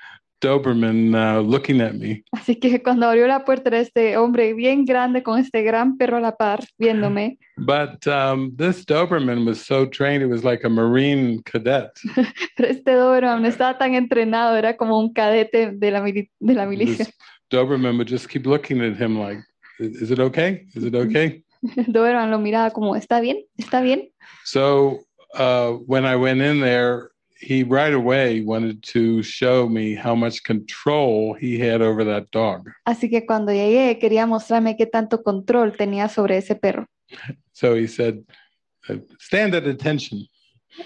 Doberman uh, looking at me. Así que cuando abrió la puerta era este hombre bien grande con este gran perro a la par viéndome. But um, this Doberman was so trained, it was like a Marine cadet. Pero este Doberman estaba tan entrenado, era como un cadete de la, mili de la milicia. This Doberman would just keep looking at him like, is it okay? Is it okay? Doberman lo miraba como, ¿está bien? ¿Está bien? So, uh, when I went in there, he right away wanted to show me how much control he had over that dog. Así que cuando llegué, quería mostrarme qué tanto control tenía sobre ese perro. So he said, uh, stand at attention.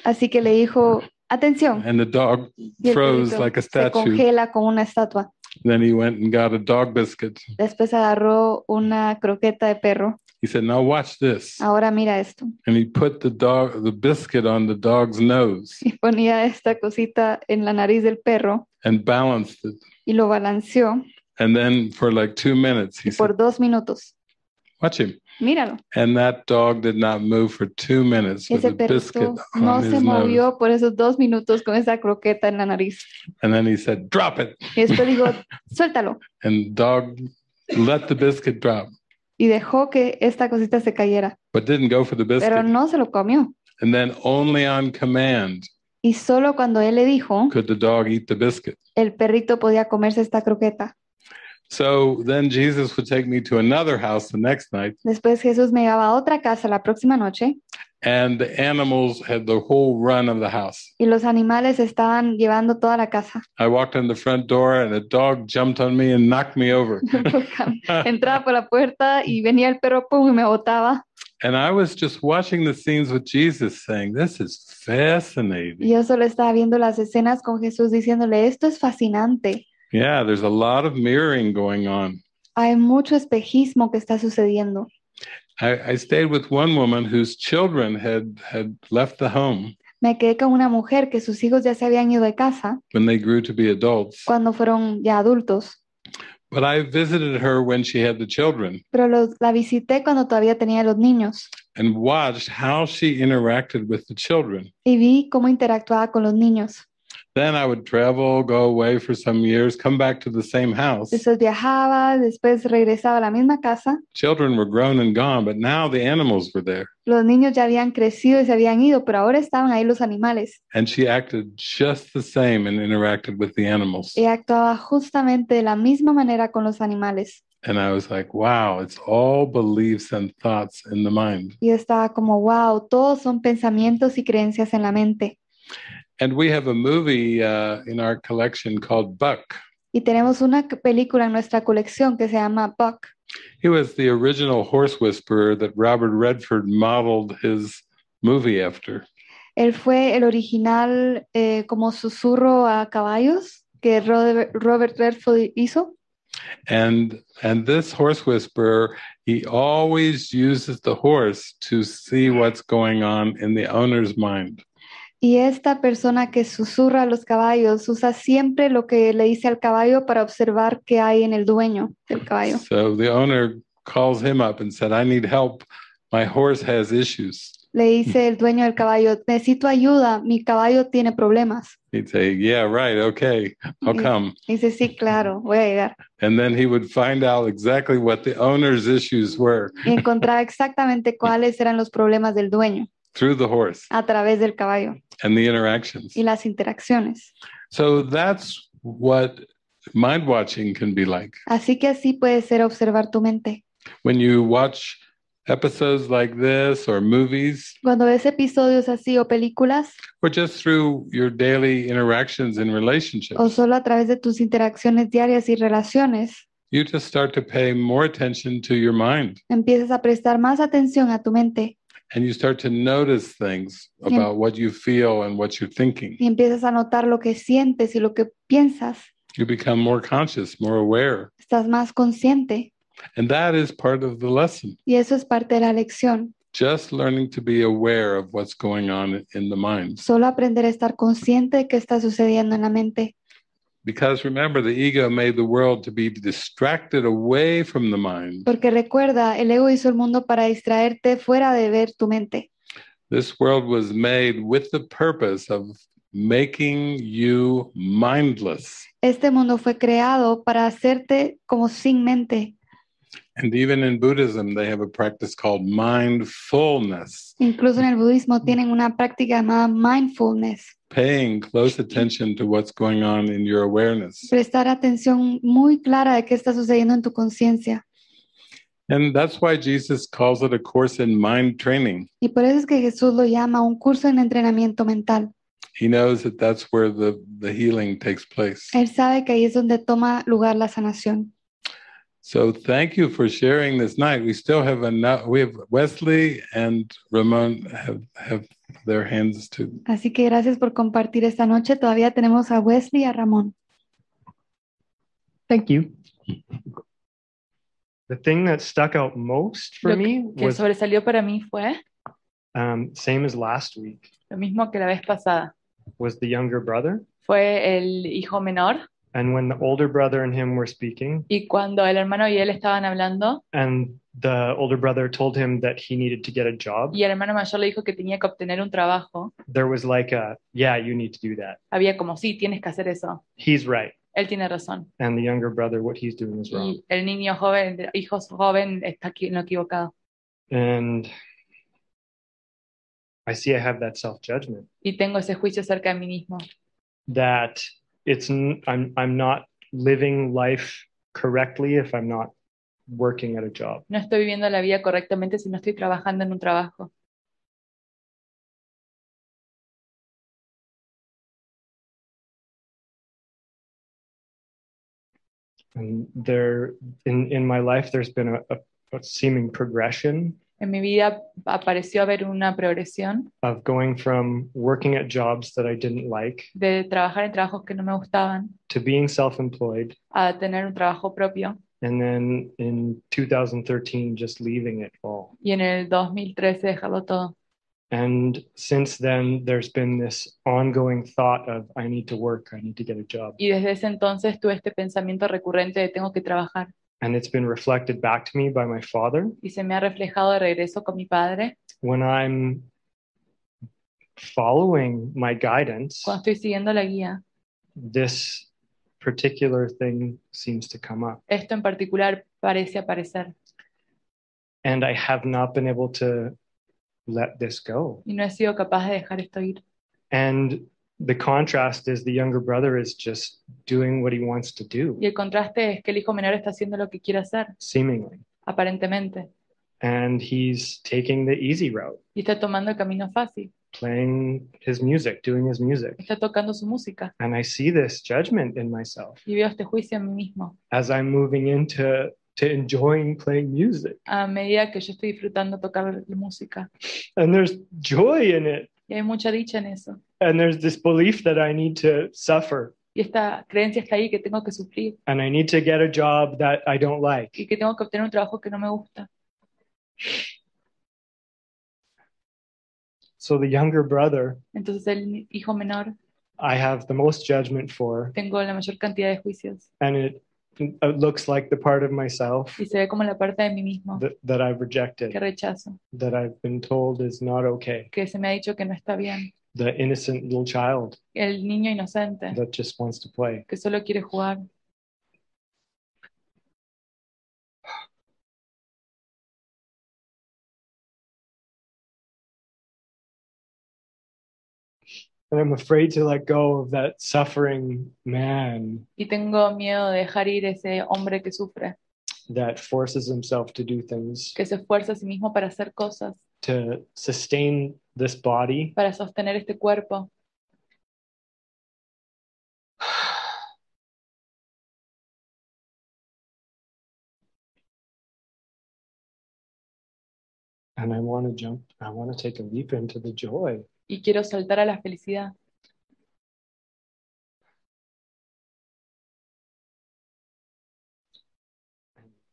Así que le dijo, atención. And the dog froze like a statue. Se congela como una estatua. Then he went and got a dog biscuit. Después agarró una croqueta de perro. He said, "Now watch this." Ahora mira esto. And he put the dog the biscuit on the dog's nose. Y ponía esta cosita en la nariz del perro. And balanced it. Y lo balanceó. And then for like 2 minutes he por said, dos minutos. Watch him. Míralo. And that dog did not move for 2 minutes with the biscuit on no his se movió nose. por esos dos minutos con esa croqueta en la nariz. And then he said, "Drop it." Y después "Suéltalo." And dog let the biscuit drop. y dejó que esta cosita se cayera. Pero no se lo comió. Y solo cuando él le dijo, el perrito podía comerse esta croqueta. So then Jesus would take me to another house the next night. Después Jesús me llevaba a otra casa la próxima noche. And the animals had the whole run of the house. Y los animales estaban llevando toda la casa. I walked in the front door and a dog jumped on me and knocked me over. Entraba por la puerta y venía el perro pum y me botaba. And I was just watching the scenes with Jesus saying, This is fascinating. Yo solo estaba viendo las escenas con Jesús diciéndole, Esto es fascinante. Yeah, there's a lot of mirroring going on. Hay mucho espejismo que está sucediendo. I, I stayed with one woman whose children had had left the home. Me quedé con una mujer que sus hijos ya se habían ido de casa. When they grew to be adults. Cuando fueron ya adultos. But I visited her when she had the children. Pero los, la visité cuando todavía tenía los niños. And watched how she interacted with the children. Y vi cómo interactuaba con los niños. Then I would travel, go away for some years, come back to the same house. Entonces viajaba, después regresaba a la misma casa. Children were grown and gone, but now the animals were there. Los niños ya habían crecido y se habían ido, pero ahora estaban ahí los animales. And she acted just the same and interacted with the animals. Y actuaba justamente de la misma manera con los animales. And I was like, wow, it's all beliefs and thoughts in the mind. Y estaba como, wow, todos son pensamientos y creencias en la mente. And we have a movie uh, in our collection called Buck. Y tenemos una película en nuestra colección que se llama Buck. He was the original horse whisperer that Robert Redford modeled his movie after. Él fue el original eh, como susurro a caballos que Robert Redford hizo. And and this horse whisperer, he always uses the horse to see what's going on in the owner's mind. Y esta persona que susurra a los caballos usa siempre lo que le dice al caballo para observar qué hay en el dueño del caballo. Le dice el dueño del caballo, necesito ayuda, mi caballo tiene problemas. yeah, right, okay, I'll come. Dice, sí, claro, voy a llegar. And then he would Y encontrar exactamente cuáles eran los problemas del dueño through the horse. A través del caballo. And the interactions. Y las interacciones. So that's what mind watching can be like. Así que así puede ser observar tu mente. When you watch episodes like this or movies. Cuando ves episodios así o películas. Or just through your daily interactions and relationships. O solo a través de tus interacciones diarias y relaciones. You just start to pay more attention to your mind. Empiezas a prestar más atención a tu mente. And you start to notice things about what you feel and what you're thinking. Y empiezas a notar lo que sientes y lo que piensas. You become more conscious, more aware. Estás más consciente. And that is part of the lesson. Y eso es parte de la lección. Just learning to be aware of what's going on in the mind. Solo aprender a estar consciente de qué está sucediendo en la mente. Because remember, the ego made the world to be distracted away from the mind. Porque recuerda, el ego hizo el mundo para distraerte fuera de ver tu mente. This world was made with the purpose of making you mindless. Este mundo fue creado para hacerte como sin mente. And even in Buddhism, they have a practice called mindfulness. Incluso en el budismo tienen una práctica llamada mindfulness. Paying close attention to what's going on in your awareness. Prestar atención muy clara de qué está sucediendo en tu conciencia. And that's why Jesus calls it a course in mind training. Y por eso es que Jesús lo llama un curso en entrenamiento mental. He knows that that's where the, the healing takes place. Él sabe que ahí es donde toma lugar la sanación. So thank you for sharing this night. We still have enough. We have Wesley and Ramon have have their hands too. Así que gracias por compartir esta noche. Todavía tenemos a Wesley y a Ramón. Thank you. The thing that stuck out most for me que was sobresalió para mí fue um, same as last week. Lo mismo que la vez pasada. Was the younger brother? Fue el hijo menor. And when the older brother and him were speaking, y cuando el hermano y él estaban hablando, and the older brother told him that he needed to get a job, y el hermano mayor le dijo que tenía que obtener un trabajo, there was like a, yeah, you need to do that. Había como, sí, tienes que hacer eso. He's right. Él tiene razón. And the younger brother, what he's doing is wrong. Y el niño joven, el hijo joven, está equivocado. And I see I have that self judgment. Y tengo ese juicio acerca de mí mismo. That it's I'm I'm not living life correctly if I'm not working at a job. No estoy viviendo la vida correctamente si no estoy trabajando en un trabajo. And there, in, in my life, there's been a, a, a seeming progression en mi vida apareció haber una progresión. De trabajar en trabajos que no me gustaban. A tener un trabajo propio. 2013 Y en el 2013 dejarlo todo. Y desde ese entonces tuve este pensamiento recurrente de tengo que trabajar. And it's been reflected back to me by my father. Y se me ha reflejado de regreso con mi padre. When I'm following my guidance, cuando estoy siguiendo la guía, this particular thing seems to come up. Esto en particular parece aparecer. And I have not been able to let this go. Y no he sido capaz de dejar esto ir. And the contrast is the younger brother is just doing what he wants to do. Y el contraste es que el hijo menor está haciendo lo que quiere hacer. Seemingly. Aparentemente. And he's taking the easy route. Y está tomando el camino fácil. Playing his music, doing his music. Está tocando su música. And I see this judgment in myself. Y veo este juicio en mí mismo. As I'm moving into to enjoying playing music. A medida que yo estoy disfrutando tocar la música. And there's joy in it. Y hay mucha dicha en eso. And there's this belief that I need to suffer. Y esta creencia está ahí que tengo que sufrir. And I need to get a job that I don't like. Y que tengo que obtener un trabajo que no me gusta. So the younger brother. Entonces el hijo menor. I have the most judgment for. Tengo la mayor cantidad de juicios. And it uh, looks like the part of myself y se ve como la parte de mí mismo that, that I've rejected, que rechazo, that I've been told is not okay, que se me ha dicho que no está bien, the innocent little child el niño inocente that just wants to play. que solo quiere jugar. And I'm afraid to let go of that suffering man. Y tengo miedo de dejar ir ese hombre que sufre. That forces himself to do things. Que se esfuerza a sí mismo para hacer cosas. To sustain this body. Para sostener este cuerpo. and I want to jump, I want to take a leap into the joy. y quiero saltar a la felicidad.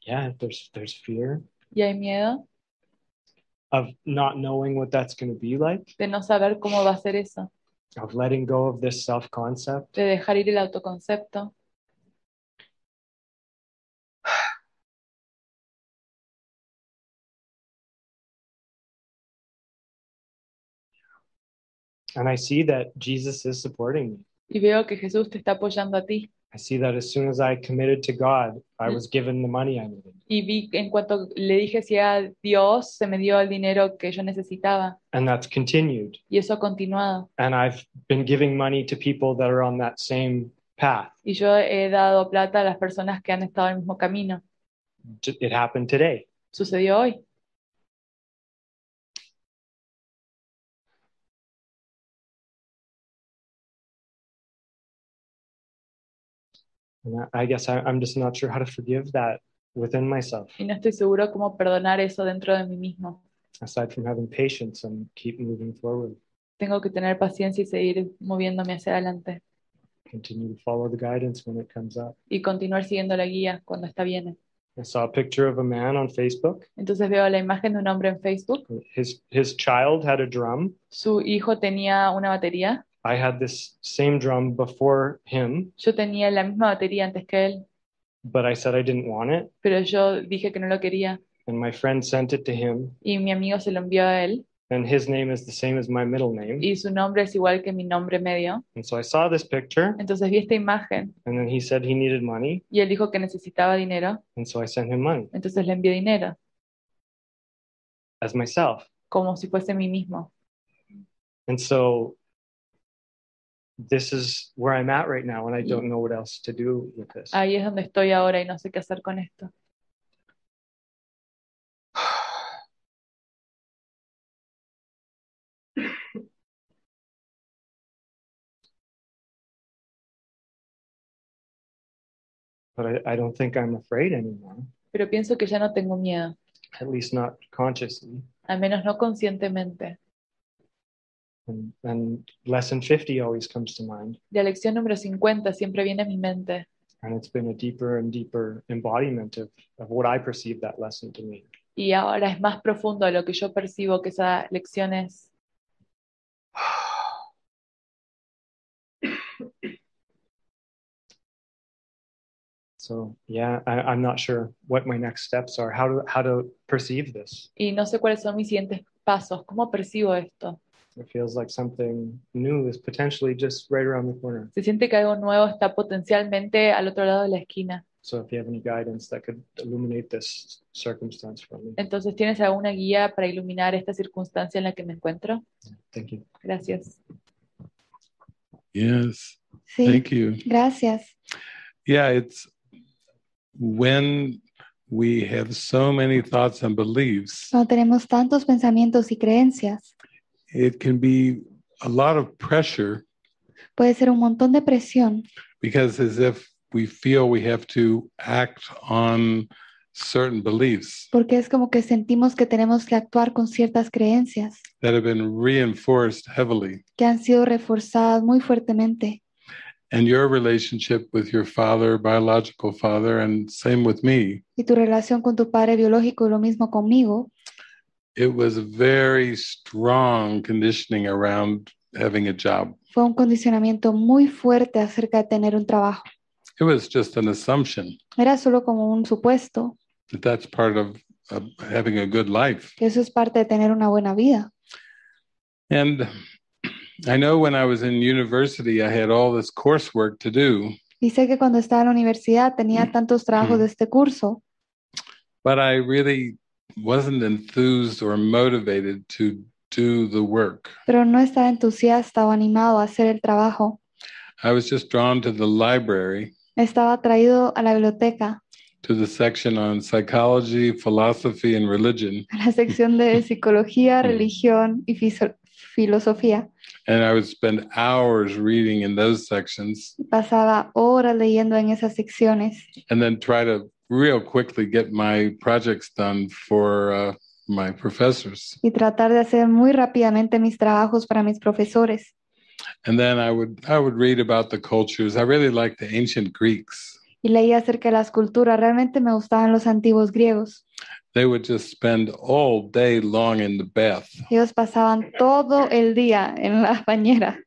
Yeah, there's there's fear. Y hay miedo. Of not knowing what that's going to be like. De no saber cómo va a ser eso. Of letting go of this self-concept. De dejar ir el autoconcepto. And I see that Jesus is supporting me. Y veo que Jesús te está apoyando a ti. I see that as soon as I committed to God, I mm. was given the money I needed. Y vi en cuanto le dije sí a Dios, se me dio el dinero que yo necesitaba. And that's continued. Y eso ha continuado. And I've been giving money to people that are on that same path. Y yo he dado plata a las personas que han estado en el mismo camino. It happened today. Sucedió hoy. And I, I guess I, I'm just not sure how to forgive that within myself. Y no estoy seguro cómo perdonar eso dentro de mí mismo. Aside from having patience and keep moving forward, Tengo que tener paciencia y seguir moviéndome hacia adelante continue to follow the guidance when it comes up. y continuar siguiendo la guía cuando está bien. I saw a picture of a man on Facebook. Entonces veo la imagen de un hombre en Facebook. His his child had a drum, Su hijo tenía una batería I had this same drum before him. Yo tenía la misma batería antes que él. But I said I didn't want it. Pero yo dije que no lo quería. And my friend sent it to him. Y mi amigo se lo envió a él. And his name is the same as my middle name. Y su nombre es igual que mi nombre medio. And so I saw this picture. Entonces vi esta imagen. And then he said he needed money. Y él dijo que necesitaba dinero. And so I sent him money. Entonces le envié dinero. As myself. Como si fuese mí mismo. And so this is where I'm at right now and I don't mm. know what else to do with this. Ahí es donde estoy ahora y no sé qué hacer con esto. But I, I don't think I'm afraid anymore. Pero pienso que ya no tengo miedo. At least not consciously. Al menos no conscientemente. And, and lesson 50 always comes to mind. La lección número 50 siempre viene a mi mente. And it's been a deeper and deeper embodiment of, of what I perceive that lesson to mean. Y ahora es más profundo lo que yo percibo que esa lección es. So yeah, I, am not sure what my next steps are, how to how to perceive this. Y no sé cuáles son mis siguientes pasos, cómo percibo esto. It feels like something new is potentially just right around the corner. Se siente que algo nuevo está potencialmente al otro lado de la esquina. So if you have any guidance that could illuminate this circumstance for me. Entonces, ¿tienes alguna guía para iluminar esta circunstancia en la que me encuentro? Thank you. Gracias. Yes. Sí. Thank you. Gracias. Yeah, it's when we have so many thoughts and beliefs. Cuando tenemos tantos pensamientos y creencias. It can be a lot of pressure. Puede ser un montón de presión. Because as if we feel we have to act on certain beliefs. Porque es como que sentimos que tenemos que actuar con ciertas creencias. That have been reinforced heavily. Que han sido reforzadas muy fuertemente. And your relationship with your father, biological father, and same with me. Y tu relación con tu padre biológico y lo mismo conmigo it was very strong conditioning around having a job. Fue un condicionamiento muy fuerte acerca de tener un trabajo. It was just an assumption Era solo como un supuesto that that's part of, of having a good life. que eso es parte de tener una buena vida. And I know when I was in university, I had all this coursework to do, Y sé que cuando estaba en la universidad tenía tantos trabajos de este curso, but I really wasn't enthused or motivated to do the work. Pero no estaba entusiasta o animado a hacer el trabajo. I was just drawn to the library. Estaba atraído a la biblioteca. To the section on psychology, philosophy, and religion. A la sección de psicología, religión y filosofía. And I would spend hours reading in those sections. Pasaba horas leyendo en esas secciones. And then try to real quickly get my projects done for uh, my professors. Y tratar de hacer muy rápidamente mis trabajos para mis profesores. And then I would I would read about the cultures. I really liked the ancient Greeks. Y leía acerca de las culturas. Realmente me gustaban los antiguos griegos. They would just spend all day long in the bath. Ellos pasaban todo el día en la bañera.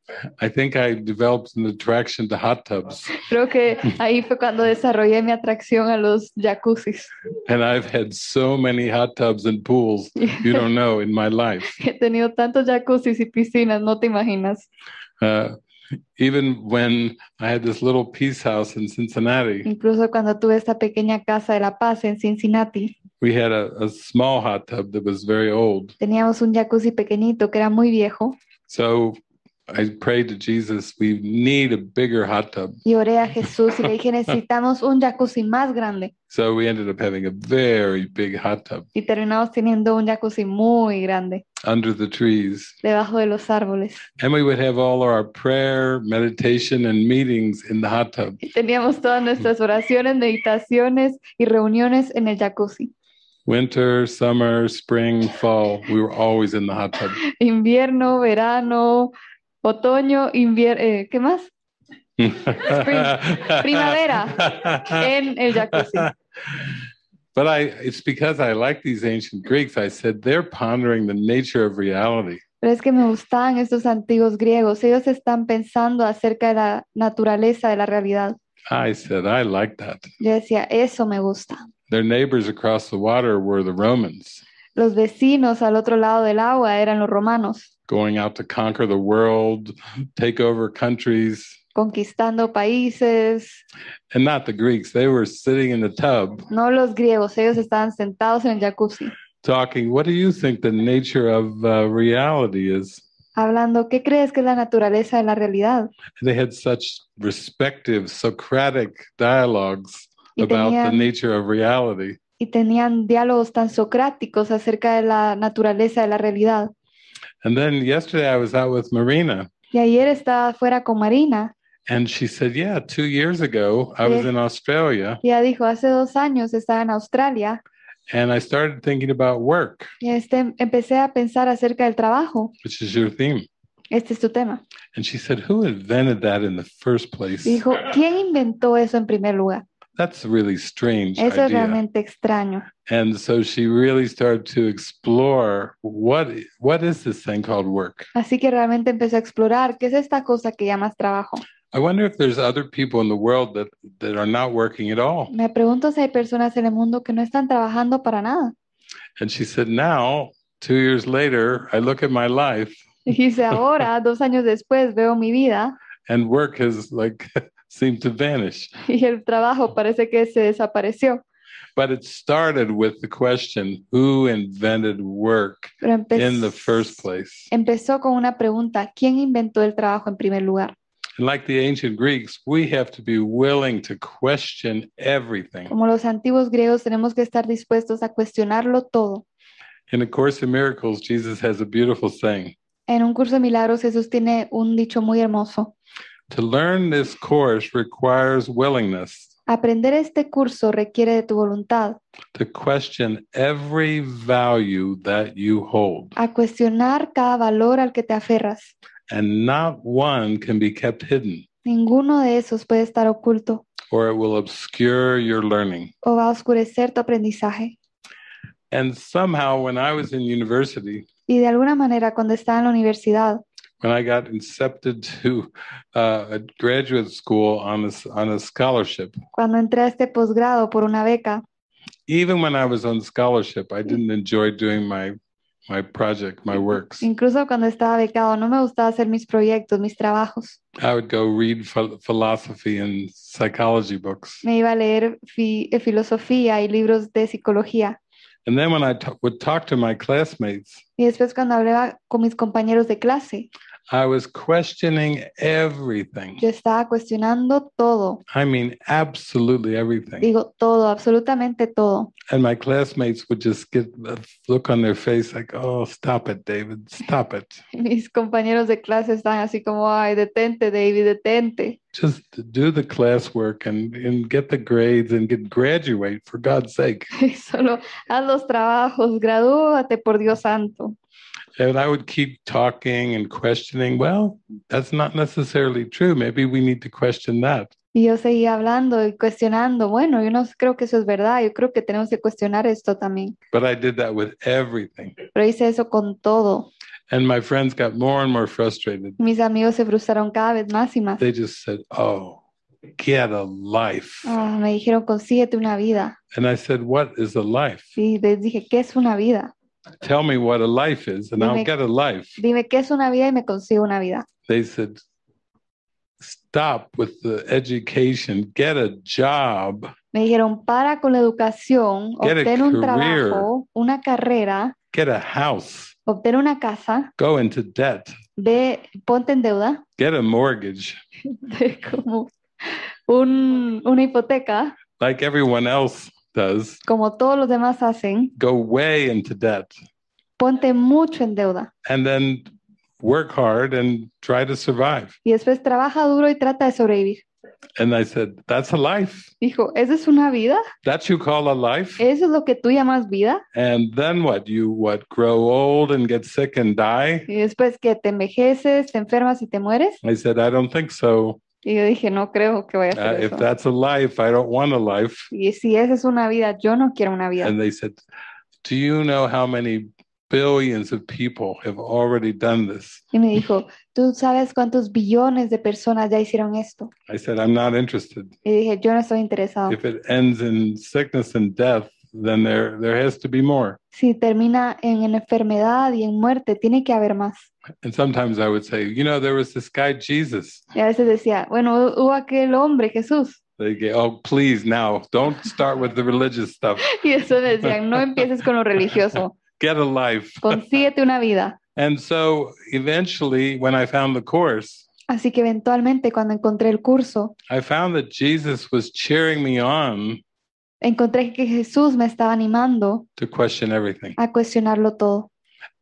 I think I developed an attraction to hot tubs. Creo que ahí fue cuando desarrollé mi atracción a los jacuzzis. And I've had so many hot tubs and pools you don't know in my life. He tenido tantos jacuzzis y piscinas, no te imaginas. Uh, even when I had this little peace house in Cincinnati. Incluso cuando tuve esta pequeña casa de la paz en Cincinnati. Teníamos un jacuzzi pequeñito que era muy viejo. So I prayed to Jesus, we need a bigger hot tub. Y oré a Jesús y le dije, necesitamos un jacuzzi más grande. So we ended up having a very big hot tub. Y terminamos teniendo un jacuzzi muy grande. Under the trees. Debajo de los árboles. And we would have all our prayer, meditation and meetings in the hot tub. Y teníamos todas nuestras oraciones, meditaciones y reuniones en el jacuzzi. Winter, summer, spring, fall. We were always in the hot tub. Invierno, verano, otoño, invier Eh, ¿Qué más? Spring, primavera en el jacuzzi. But I, it's because I like these ancient Greeks. I said they're pondering the nature of reality. Pero es que me gustan estos antiguos griegos. Ellos están pensando acerca de la naturaleza de la realidad. I said I like that. Yo decía, eso me gusta. Their neighbors across the water were the Romans. Los vecinos al otro lado del agua eran los romanos. Going out to conquer the world, take over countries. Conquistando países. And not the Greeks, they were sitting in the tub. No los griegos, ellos estaban sentados en el jacuzzi. Talking, what do you think the nature of uh, reality is? hablando, ¿qué crees que es la naturaleza de la realidad? They had such respective Socratic dialogues y about the nature of reality. Y tenían diálogos tan socráticos acerca de la naturaleza de la realidad. And then yesterday I was out with Marina. Y ayer estaba fuera con Marina. And she said, "Yeah, two years ago I was in Australia." Ya dijo, hace dos años estaba en Australia. And I started thinking about work. Y este, empecé a pensar acerca del trabajo. Which is your theme. Este es tu tema. And she said, "Who invented that in the first place?" Dijo, ¿quién inventó eso en primer lugar? That's really strange Eso idea. realmente extraño. And so she really started to explore what what is this thing called work. Así que realmente empezó a explorar qué es esta cosa que llamas trabajo. I wonder if there's other people in the world that that are not working at all. Me pregunto si hay personas en el mundo que no están trabajando para nada. And she said, now, two years later, I look at my life. Y dice ahora, dos años después, veo mi vida. And work is like seemed to vanish. Y el trabajo parece que se desapareció. But it started with the question who invented work in the first place? Empezó con una pregunta, ¿quién inventó el trabajo en primer lugar? And like the ancient Greeks, we have to be willing to question everything. Como los antiguos griegos, tenemos que estar dispuestos a cuestionarlo todo. In A Course of Miracles, Jesus has a beautiful saying. En un curso de milagros, Jesús tiene un dicho muy hermoso. To learn this course requires willingness. Aprender este curso requiere de tu voluntad. To question every value that you hold. A cuestionar cada valor al que te aferras. And not one can be kept hidden. Ninguno de esos puede estar oculto. Or it will obscure your learning. O va a oscurecer tu aprendizaje. And somehow when I was in university, y de alguna manera cuando estaba en la universidad, when I got accepted to uh, a graduate school on a, on a scholarship. Cuando entré a este posgrado por una beca. Even when I was on scholarship, I didn't enjoy doing my my project, my works. Incluso cuando estaba becado, no me gustaba hacer mis proyectos, mis trabajos. I would go read ph philosophy and psychology books. Me iba a leer fi eh, filosofía y libros de psicología. And then when I would talk to my classmates. Y después cuando hablaba con mis compañeros de clase. I was questioning everything. Yo estaba cuestionando todo. I mean, absolutely everything. Digo todo, absolutamente todo. And my classmates would just get a look on their face like, "Oh, stop it, David, stop it." Mis compañeros de clase estaban así como, "Ay, detente, David, detente." just do the classwork and, and get the grades and get graduate for God's sake. Solo haz los trabajos, gradúate por Dios santo. And I would keep talking and questioning, well, that's not necessarily true. Maybe we need to question that. Y yo seguía hablando y cuestionando, bueno, yo no creo que eso es verdad, yo creo que tenemos que cuestionar esto también. But I did that with everything. Pero hice eso con todo. And my friends got more and more frustrated. Mis amigos se frustraron cada vez más y más. They just said, "Oh, get a life." Ah, me dijeron, "Consíguete una vida." And I said, "What is a life?" Y les dije, "¿Qué es una vida?" Tell me what a life is and dime, I'll get a life. Dime qué es una vida y me consigo una vida. They said, "Stop with the education, get a job." Me dijeron, "Para con la educación, get obtén un trabajo, una carrera." Get a house. Obtener una casa, go into debt, de, ponte en deuda, get a mortgage, como un, una hipoteca, like everyone else does, como todos los demás hacen, go way into debt, ponte mucho en deuda, and then work hard and try to survive. Y después trabaja duro y trata de sobrevivir. And I said, that's a life. Dijo, ¿esa es una vida? That you call a life? ¿Eso es lo que tú llamas vida? And then what? You what? Grow old and get sick and die? Y después que te envejeces, te enfermas y te mueres? I said, I don't think so. Y yo dije, no creo que vaya a hacer uh, eso. If that's a life, I don't want a life. Y si esa es una vida, yo no quiero una vida. And they said, do you know how many billions of people have already done this? Y me dijo, ¿Tú sabes cuántos billones de personas ya hicieron esto? I said, I'm not interested. Y dije, yo no estoy interesado. If it ends in sickness and death, then there, there has to be more. Si termina en, en enfermedad y en muerte, tiene que haber más. And sometimes I would say, you know, there was this guy, Jesus. Y a veces decía, bueno, hubo aquel hombre, Jesús. They get, oh, please, now, don't start with the religious stuff. y eso decían, no empieces con lo religioso. Get a life. Consíguete una vida. And so eventually when I found the course, Así que eventualmente cuando encontré el curso, I found that Jesus was cheering me on encontré que Jesús me estaba animando to question everything a cuestionarlo todo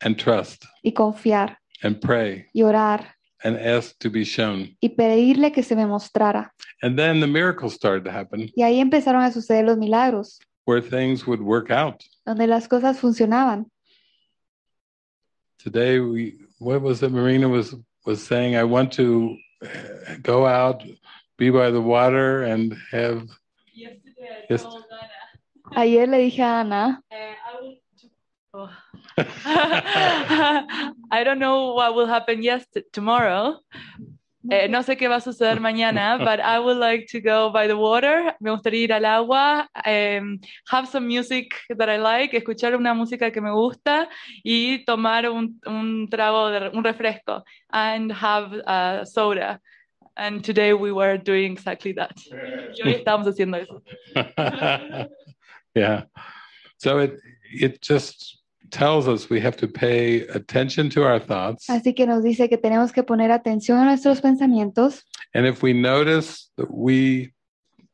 and trust y confiar and pray y orar and ask to be shown. Y pedirle que se me mostrara. And then the miracles started to happen. Y ahí empezaron a suceder los milagros. Where things would work out. Donde las cosas funcionaban today we what was it Marina was was saying? I want to eh, go out, be by the water, and have. Yesterday, I told Ana. Ayer le dije a Ana. Eh, I, I don't know what will happen yesterday tomorrow, eh, no sé qué va a suceder mañana, but I would like to go by the water, me gustaría ir al agua, um, have some music that I like, escuchar una música que me gusta y tomar un, un trago, de, un refresco, and have a soda. And today we were doing exactly that. Y hoy estábamos haciendo eso. yeah. So it, it just tells us we have to pay attention to our thoughts. Así que nos dice que tenemos que poner atención a nuestros pensamientos. And if we notice that we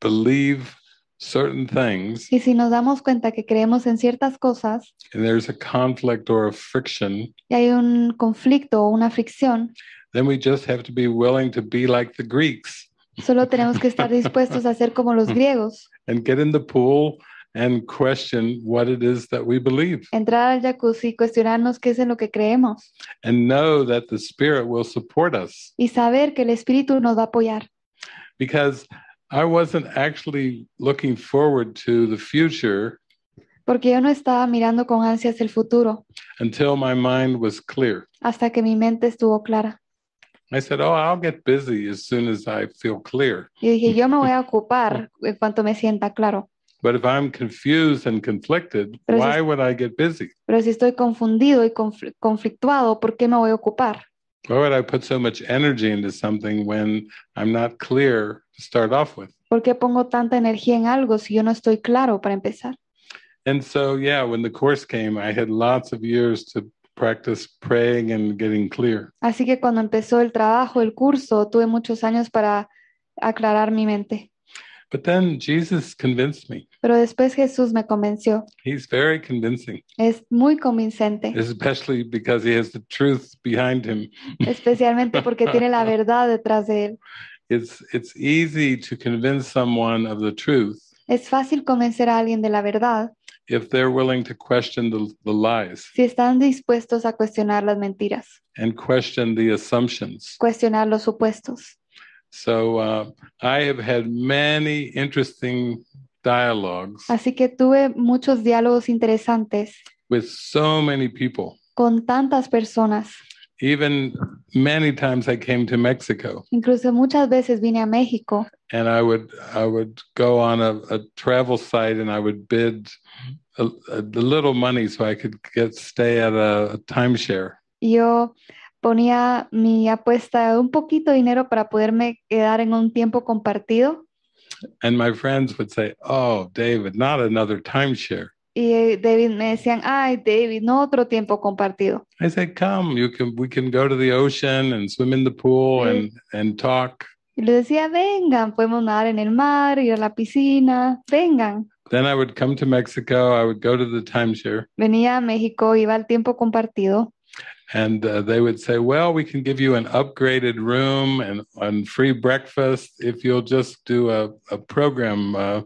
believe certain things, y si nos damos cuenta que creemos en ciertas cosas, and there's a conflict or a friction, y hay un conflicto o una fricción, then we just have to be willing to be like the Greeks. Solo tenemos que estar dispuestos a ser como los griegos. and get in the pool and question what it is that we believe. Entrar al jacuzzi y cuestionarnos qué es en lo que creemos. And know that the Spirit will support us. Y saber que el Espíritu nos va a apoyar. Because I wasn't actually looking forward to the future. Porque yo no estaba mirando con ansias el futuro. Until my mind was clear. Hasta que mi mente estuvo clara. I said, "Oh, I'll get busy as soon as I feel clear." Yo dije, yo me voy a ocupar en cuanto me sienta claro. But if I'm confused and conflicted, pero why si, would I get busy? Pero si estoy confundido y confl conflictuado, ¿por qué me voy a ocupar? Why would I put so much energy into something when I'm not clear to start off with? ¿Por qué pongo tanta energía en algo si yo no estoy claro para empezar? And so, yeah, when the course came, I had lots of years to practice praying and getting clear. Así que cuando empezó el trabajo, el curso, tuve muchos años para aclarar mi mente. But then Jesus convinced me. Pero después Jesús me convenció. He's very convincing. Es muy convincente. Especially because he has the truth behind him. Especialmente porque tiene la verdad detrás de él. It's it's easy to convince someone of the truth. Es fácil convencer a alguien de la verdad. If they're willing to question the, the lies. Si están dispuestos a cuestionar las mentiras. And question the assumptions. Cuestionar los supuestos. So uh, I have had many interesting dialogues. Así que tuve muchos diálogos interesantes. With so many people. Con tantas personas. Even many times I came to Mexico. Incluso muchas veces vine a México. And I would I would go on a, a travel site and I would bid a, a, little money so I could get stay at a, a timeshare. Yo ponía mi apuesta un poquito de dinero para poderme quedar en un tiempo compartido. And my friends would say, "Oh, David, not another timeshare." Y eh, David me decían, "Ay, David, no otro tiempo compartido." I said, "Come, you can we can go to the ocean and swim in the pool and and talk." Y les decía, "Vengan, podemos nadar en el mar, y a la piscina, vengan." Then I would come to Mexico, I would go to the timeshare. Venía a México, iba al tiempo compartido. and uh, they would say, "Well, we can give you an upgraded room and, and free breakfast if you'll just do a, a program, uh,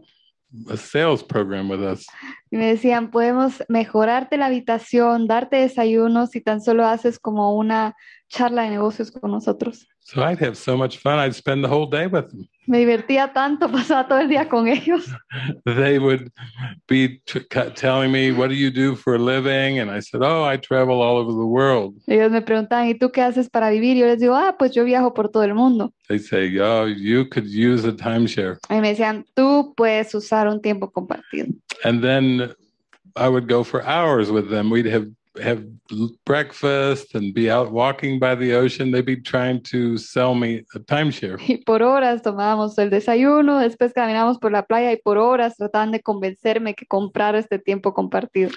a sales program with us." Y me decían, podemos mejorarte la habitación, darte desayunos si tan solo haces como una charla de negocios con nosotros. So I'd have so much fun, I'd spend the whole day with them. Me divertía tanto, pasaba todo el día con ellos. They would be telling me, what do you do for a living? And I said, oh, I travel all over the world. Ellos me preguntaban, ¿y tú qué haces para vivir? Y Yo les digo, ah, pues yo viajo por todo el mundo. They say, oh, you could use a timeshare. Y me decían, tú puedes usar un tiempo compartido. And then I would go for hours with them. We'd have have breakfast and be out walking by the ocean. They'd be trying to sell me a timeshare. Y por horas tomábamos el desayuno, después caminábamos por la playa y por horas trataban de convencerme que comprar este tiempo compartido.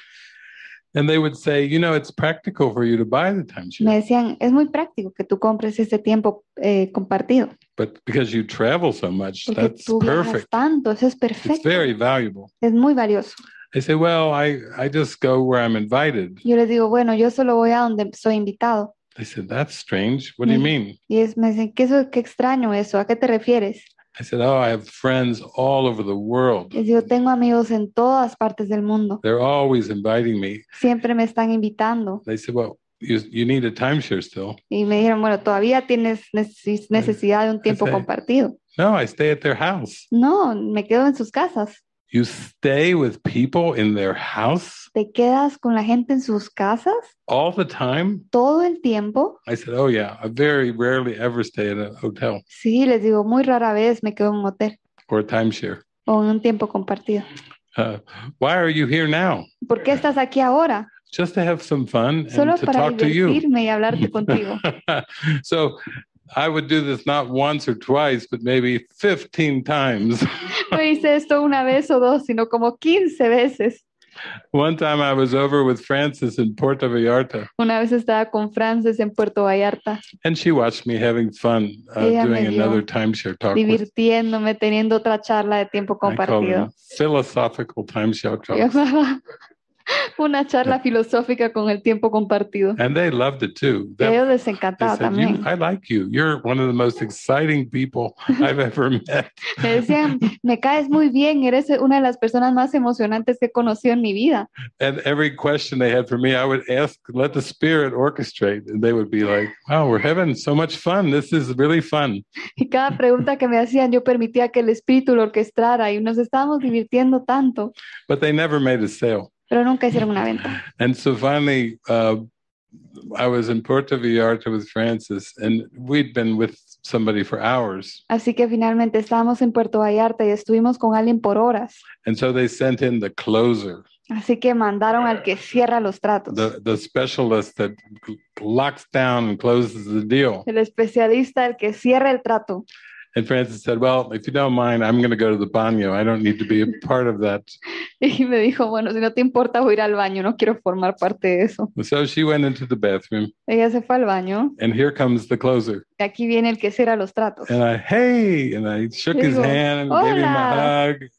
And they would say, you know, it's practical for you to buy the timeshare. Me decían, es muy práctico que tú compres este tiempo eh, compartido. But because you travel so much, Porque that's tú perfect. Tanto, eso es perfecto. It's very valuable. Es muy valioso. I say, well, I, I just go where I'm invited. Yo les digo, bueno, yo solo voy a donde soy invitado. They said, that's strange. What do you mean? Y es, me dicen, ¿qué, eso, qué extraño eso, ¿a qué te refieres? I said, oh, I have friends all over the world. Les digo, tengo amigos en todas partes del mundo. They're always inviting me. Siempre me están invitando. They said, well, you, you need a timeshare still. Y me dijeron, bueno, todavía tienes necesidad de un tiempo I say, compartido. No, I stay at their house. No, me quedo en sus casas. You stay with people in their house? ¿Te quedas con la gente en sus casas? All the time? ¿Todo el tiempo? I said, "Oh yeah, I very rarely ever stay in a hotel Sí, les digo, muy rara vez me quedo en un hotel or a timeshare. o en un tiempo compartido. Uh, why are you here now? ¿Por qué estás aquí ahora? Just to have some fun and Solo to para talk to you." divertirme y hablarte contigo. so I would do this not once or twice, but maybe 15 times. no hice esto una vez o dos, sino como 15 veces. One time I was over with Frances in Puerto Vallarta. Una vez estaba con Frances en Puerto Vallarta. And she watched me having fun uh, doing another timeshare talk. Divirtiéndome, with. teniendo otra charla de tiempo compartido. I call them philosophical timeshare talks. Una charla filosófica con el tiempo compartido. And they loved it too. They, Ellos les encantaba said, también. I like you. You're one of the most exciting people I've ever met. Me decían, me caes muy bien. Eres una de las personas más emocionantes que he conocido en mi vida. And every question they had for me, I would ask, let the spirit orchestrate. And they would be like, wow, we're having so much fun. This is really fun. Y cada pregunta que me hacían, yo permitía que el espíritu lo orquestara y nos estábamos divirtiendo tanto. But they never made a sale pero nunca hicieron una venta. And so finally, uh, I was in Puerto Vallarta with Francis, and we'd been with somebody for hours. Así que finalmente estábamos en Puerto Vallarta y estuvimos con alguien por horas. And so they sent in the closer. Así que mandaron al que cierra los tratos. The, the specialist that locks down and closes the deal. El especialista el que cierra el trato. And Francis said, Well, if you don't mind, I'm going to go to the baño. I don't need to be a part of that. Y me dijo, Bueno, si no te importa, voy a ir al baño. No quiero formar parte de eso. So she went into the bathroom. Ella se fue al baño. And here comes the closer. Y aquí viene el que cierra los tratos. And I, hey, and I shook digo, his hand and Hola. gave him a hug.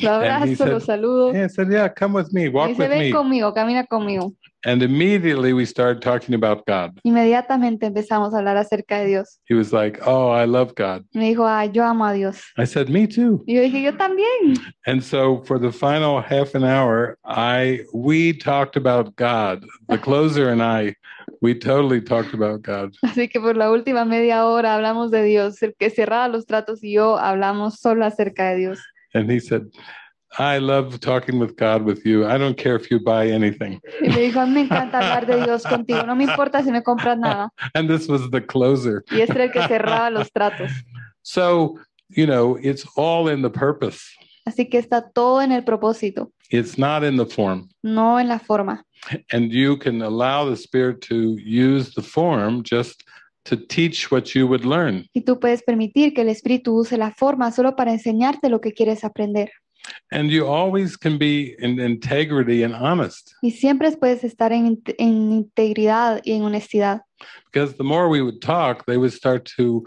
Lo abrazo, lo saludo. Yeah, said, yeah, come with me, walk y dice, with Ven me. conmigo, camina conmigo. And immediately we started talking about God. Inmediatamente empezamos a hablar acerca de Dios. He was like, "Oh, I love God." Me dijo, "Ah, yo amo a Dios." I said, "Me too." Y yo dije, "Yo también." And so for the final half an hour, I we talked about God. The closer and I we totally talked about God. Así que por la última media hora hablamos de Dios. El que cerraba los tratos y yo hablamos solo acerca de Dios. And he said, I love talking with God with you. I don't care if you buy anything. And this was the closer. So, you know, it's all in the purpose. Así que está todo en el propósito. It's not in the form. No en la forma. And you can allow the spirit to use the form just to teach what you would learn. Y tú puedes permitir que el espíritu use la forma solo para enseñarte lo que quieres aprender. And you always can be in integrity and honest. Y siempre puedes estar en, en integridad y en honestidad. Because the more we would talk, they would start to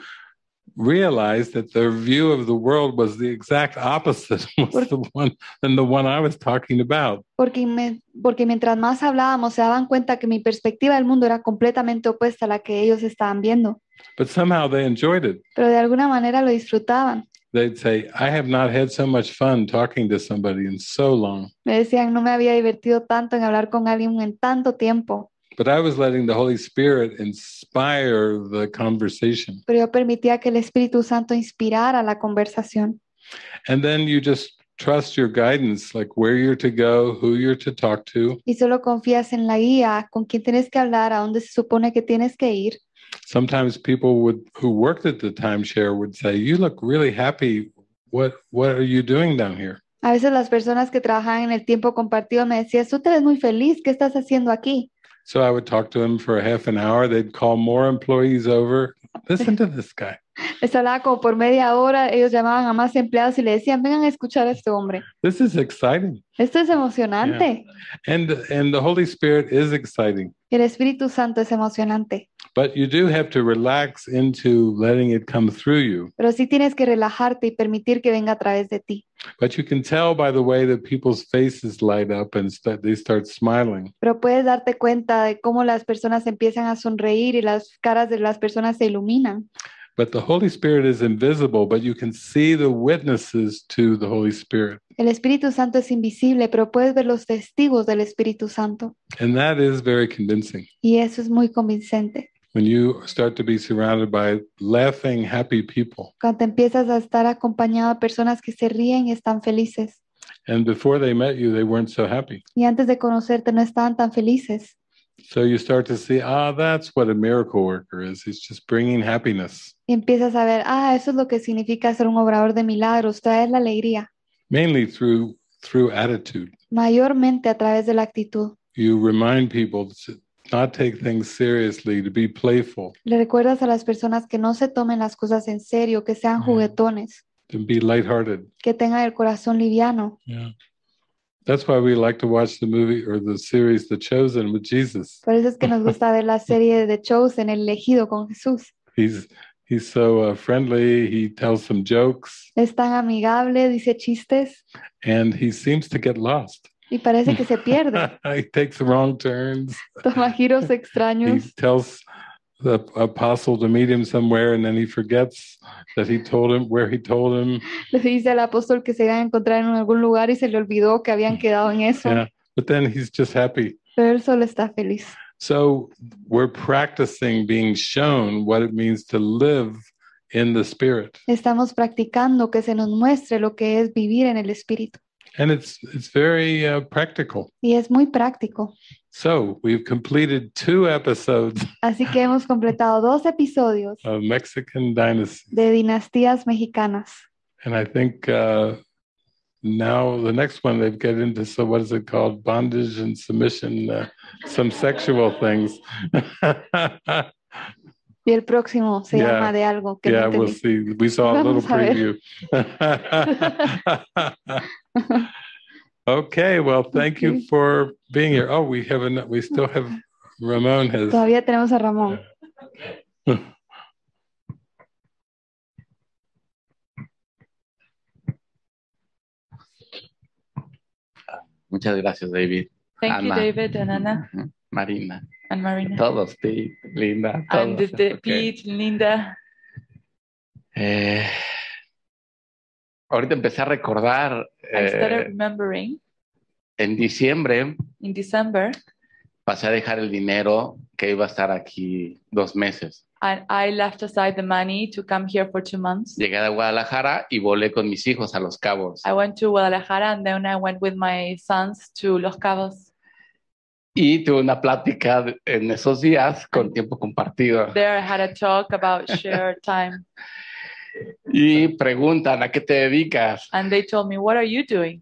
realize that their view of the world was the exact opposite was the one than the one I was talking about. Porque, me, porque mientras más hablábamos se daban cuenta que mi perspectiva del mundo era completamente opuesta a la que ellos estaban viendo. But somehow they enjoyed it. Pero de alguna manera lo disfrutaban. They'd say, I have not had so much fun talking to somebody in so long. But I was letting the Holy Spirit inspire the conversation. Pero yo permitía que el Espíritu Santo inspirara la conversación. And then you just trust your guidance, like where you're to go, who you're to talk to. Y solo confías en la guía, con quién tienes que hablar, a dónde se supone que tienes que ir sometimes people would who worked at the timeshare would say, "You look really happy. What what are you doing down here?" A veces las personas que trabajaban en el tiempo compartido me decían, "Tú te ves muy feliz. ¿Qué estás haciendo aquí?" So I would talk to them for a half an hour. They'd call more employees over. Listen to this guy. como por media hora. Ellos llamaban a más empleados y le decían, vengan a escuchar a este hombre. This is exciting. Esto es emocionante. Yeah. And and the Holy Spirit is exciting. El Espíritu Santo es emocionante. But you do have to relax into letting it come through you. Pero sí tienes que relajarte y permitir que venga a través de ti. But you can tell by the way that people's faces light up and st they start smiling. Pero puedes darte cuenta de cómo las personas empiezan a sonreír y las caras de las personas se iluminan. But the Holy Spirit is invisible, but you can see the witnesses to the Holy Spirit. El Espíritu Santo es invisible, pero puedes ver los testigos del Espíritu Santo. And that is very convincing. Y eso es muy convincente. When you start to be surrounded by laughing, happy people. Cuando empiezas a estar acompañado de personas que se ríen y están felices. And before they met you, they weren't so happy. Y antes de conocerte no estaban tan felices. So you start to see, ah, that's what a miracle worker is. He's just bringing happiness. Y empiezas a ver, ah, eso es lo que significa ser un obrador de milagros, traer la alegría. Mainly through through attitude. Mayormente a través de la actitud. You remind people not take things seriously, to be playful. Le recuerdas a las personas que no se tomen las cosas en serio, que sean mm. juguetones. To be lighthearted. Que tengan el corazón liviano. Yeah. That's why we like to watch the movie or the series The Chosen with Jesus. Por eso es que nos gusta ver la serie The Chosen, el elegido con Jesús. He's he's so uh, friendly. He tells some jokes. Es tan amigable, dice chistes. And he seems to get lost. Y parece que se pierde. Toma giros extraños. Le dice al apóstol que se iban a encontrar en algún lugar y se le olvidó que habían quedado en eso. Pero él solo está feliz. Estamos practicando que se nos muestre lo que es vivir en el espíritu. And it's it's very uh, practical. Y es muy práctico. So, we've completed two episodes. Así que hemos completado dos episodios of Mexican dynasties. de dinastías mexicanas. And I think uh, now the next one they've get into so what is it called bondage and submission uh, some sexual things Y el próximo se llama de algo que no te we'll pues see. We saw a little preview. okay, well, thank you for being here. Oh, we have a we still have Ramon Todavía tenemos a Ramón. Muchas gracias, David. Thank you, David Ana. Marina. Todos, Pete, Linda. Todos. Pete, Linda. Eh, ahorita empecé a recordar. I started eh, En diciembre. In Pasé a dejar el dinero que iba a estar aquí dos meses. And I left aside the money to come here for two months. Llegué a Guadalajara y volé con mis hijos a Los Cabos. I went to Guadalajara and then I went with my sons to Los Cabos y tuve una plática en esos días con tiempo compartido. There I had a talk about shared time. y preguntan, ¿a qué te dedicas? And they told me, what are you doing?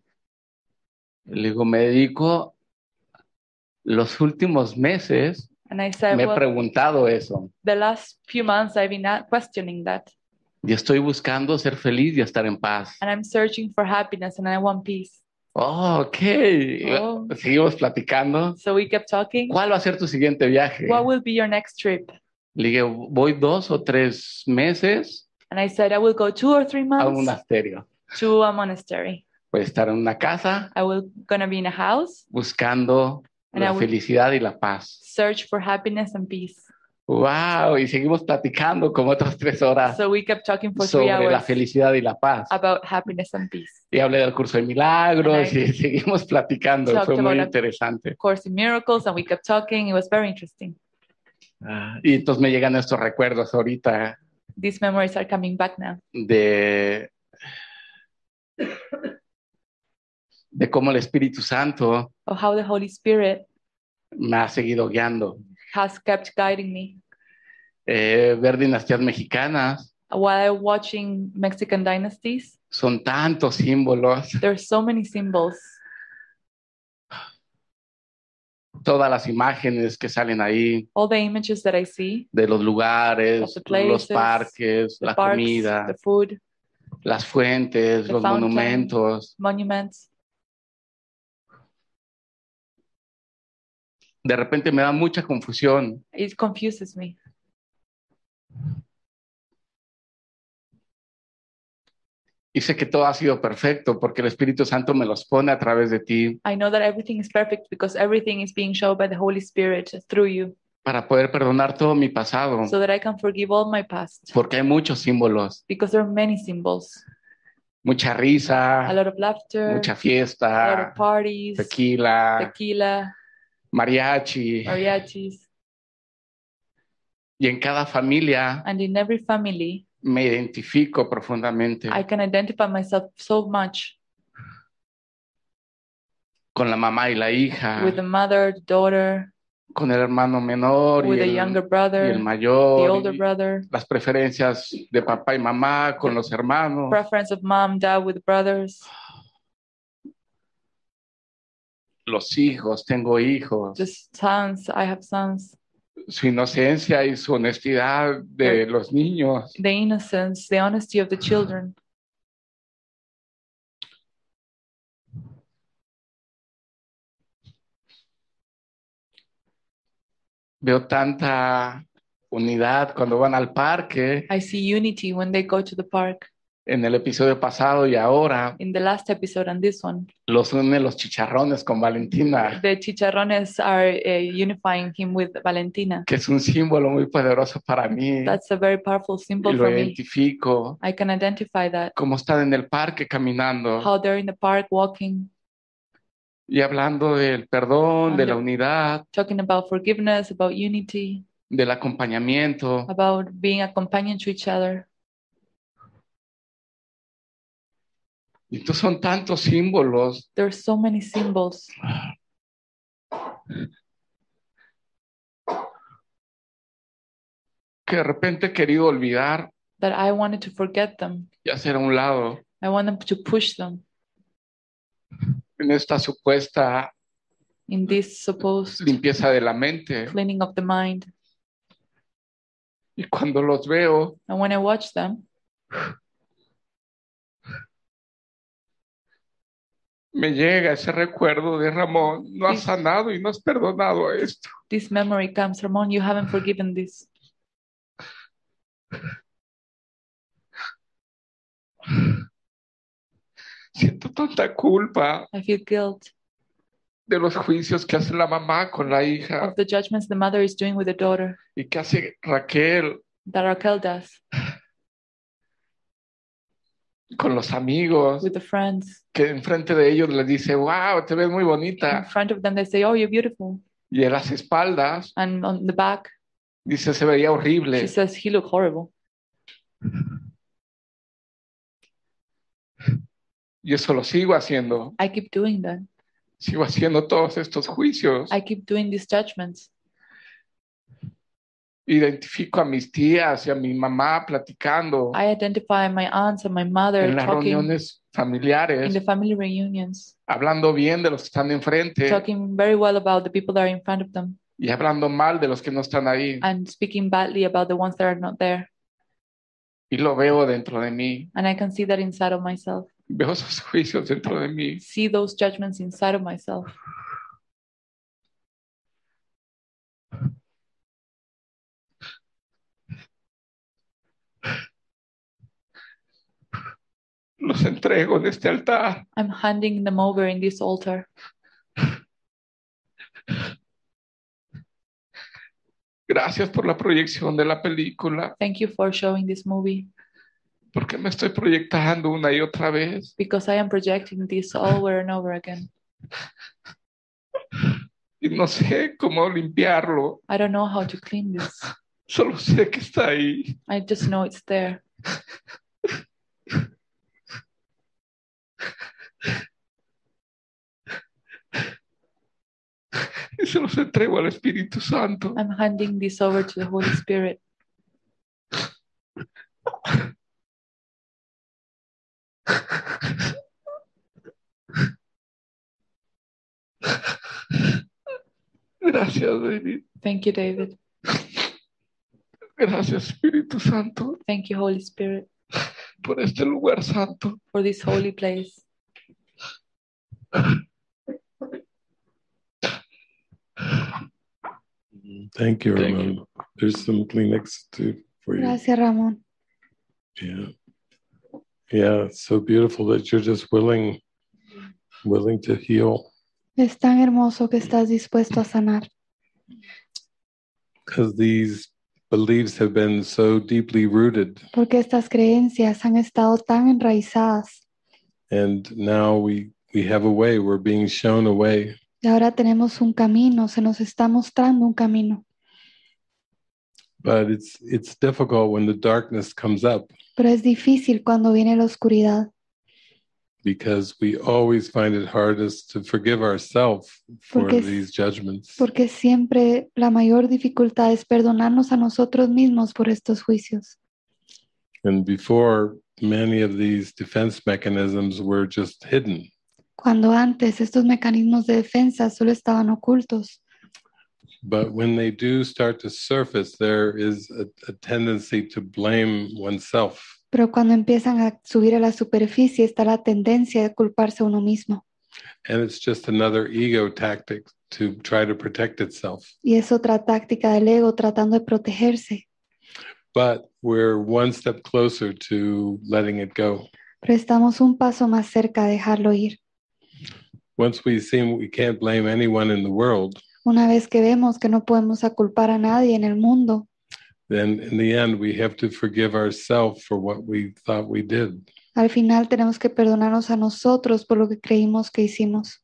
Le digo, me dedico los últimos meses. And I said, me he preguntado eso. The last few months I've been questioning that. Y estoy buscando ser feliz y estar en paz. And I'm searching for happiness and I want peace. Oh, okay. Oh. Seguimos platicando. So we kept talking. ¿Cuál va a ser tu siguiente viaje? What will be your next trip? Le dije, voy dos o tres meses. And I said, I will go two or three months. A un monasterio. To a monastery. Voy a estar en una casa. I will gonna be in a house. Buscando la felicidad y la paz. Search for happiness and peace. Wow, y seguimos platicando como otras tres horas sobre la felicidad y la paz. peace. Y hablé del curso de milagros y seguimos platicando, fue muy interesante. Ah, y entonces me llegan estos recuerdos ahorita. De de cómo el Espíritu Santo me ha seguido guiando has kept guiding me. Eh, ver dinastías mexicanas. While watching Mexican dynasties. Son tantos símbolos. There are so many symbols. Todas las imágenes que salen ahí. All the images that I see. De los lugares, los parques, la comida. The food, las fuentes, los monumentos. Monuments. de repente me da mucha confusión. It confuses me. Y sé que todo ha sido perfecto porque el Espíritu Santo me los pone a través de ti. I know that everything is perfect because everything is being shown by the Holy Spirit through you. Para poder perdonar todo mi pasado. So that I can forgive all my past. Porque hay muchos símbolos. Because there are many symbols. Mucha risa. A lot of laughter. Mucha fiesta. A lot of parties. Tequila. Tequila mariachi. Mariachis. Y en cada familia And in every family, me identifico profundamente I can identify myself so much con la mamá y la hija, with the mother, the daughter, con el hermano menor with y, the el, younger brother, y el mayor, the older brother, las preferencias de papá y mamá con los hermanos. preference of mom, dad with brothers los hijos, tengo hijos. Just sons, I have sons. Su inocencia y su honestidad de los niños. The innocence, the honesty of the children. Veo tanta unidad cuando van al parque. I see unity when they go to the park en el episodio pasado y ahora. In the last episode and this one. Los une los chicharrones con Valentina. The chicharrones are uh, unifying him with Valentina. Que es un símbolo muy poderoso para mí. That's a very powerful symbol y lo identifico. I can identify that. Como están en el parque caminando. How they're in the park walking. Y hablando del perdón, de la unidad. Talking about forgiveness, about unity. Del acompañamiento. About being a companion to each other Y son tantos símbolos. There are so many symbols. Que de repente he querido olvidar. That I wanted to forget them. Y hacer a un lado. I wanted to push them. En esta supuesta In this supposed limpieza de la mente. Cleaning of the mind. Y cuando los veo, And when I watch them, me llega ese recuerdo de Ramón, no has sanado y no has perdonado esto. This memory comes, Ramón, you haven't forgiven this. Siento tanta culpa. I feel guilt. De los juicios que hace la mamá con la hija. Of the judgments the mother is doing with the daughter. Y que hace Raquel. That Raquel does con los amigos. With the friends. Que enfrente de ellos les dice, wow, te ves muy In bonita. front of them, they say, "Oh, you're beautiful," Y en las espaldas and on the back, dice, se veía horrible. says, "He look horrible." Y eso lo sigo haciendo. I keep doing that. Sigo haciendo todos estos juicios I keep doing these judgments Identifico a mis tías y a mi mamá platicando. I identify my aunts and my mother en las talking reuniones familiares. in the family reunions, Hablando bien de los que están enfrente talking very well about the people that are in front of them y hablando mal de los que no están ahí. and speaking badly about the ones that are not there. Y lo veo dentro de mí. And I can see that inside of myself. Veo esos juicios dentro de mí. See those judgments inside of myself. Los entrego en este altar. I'm handing them over in this altar. Gracias por la proyección de la película. Thank you for showing this movie. Porque me estoy proyectando una y otra vez. Because I am projecting this over and over again. Y no sé cómo limpiarlo. I don't know how to clean this. Solo sé que está ahí. I just know it's there. Se Santo. I'm handing this over to the Holy Spirit. David. Thank you, David. Santo. Thank you, Holy Spirit. santo. For this holy place. Thank you, Thank Ramon. You. There's some Kleenex too for you. Gracias, Ramon. Yeah. Yeah, it's so beautiful that you're just willing, willing to heal. Es tan hermoso que estás dispuesto a sanar. Because these beliefs have been so deeply rooted. Porque estas creencias han estado tan enraizadas. And now we we have a way. We're being shown a way. Y ahora tenemos un camino, se nos está mostrando un camino. But it's, it's difficult when the darkness comes up. Pero es difícil cuando viene la oscuridad. Because we always find it hardest to forgive ourselves for porque, these judgments. Porque siempre la mayor dificultad es perdonarnos a nosotros mismos por estos juicios. And before, many of these defense mechanisms were just hidden cuando antes estos mecanismos de defensa solo estaban ocultos. Pero cuando empiezan a subir a la superficie está la tendencia de culparse a uno mismo. Y es otra táctica del ego tratando de protegerse. Pero estamos un paso más cerca de dejarlo ir. Once we see we can't blame anyone in the world, una vez que vemos que no podemos culpar a nadie en el mundo, then in the end we have to forgive ourselves for what we thought we did. al final tenemos que perdonarnos a nosotros por lo que creímos que hicimos.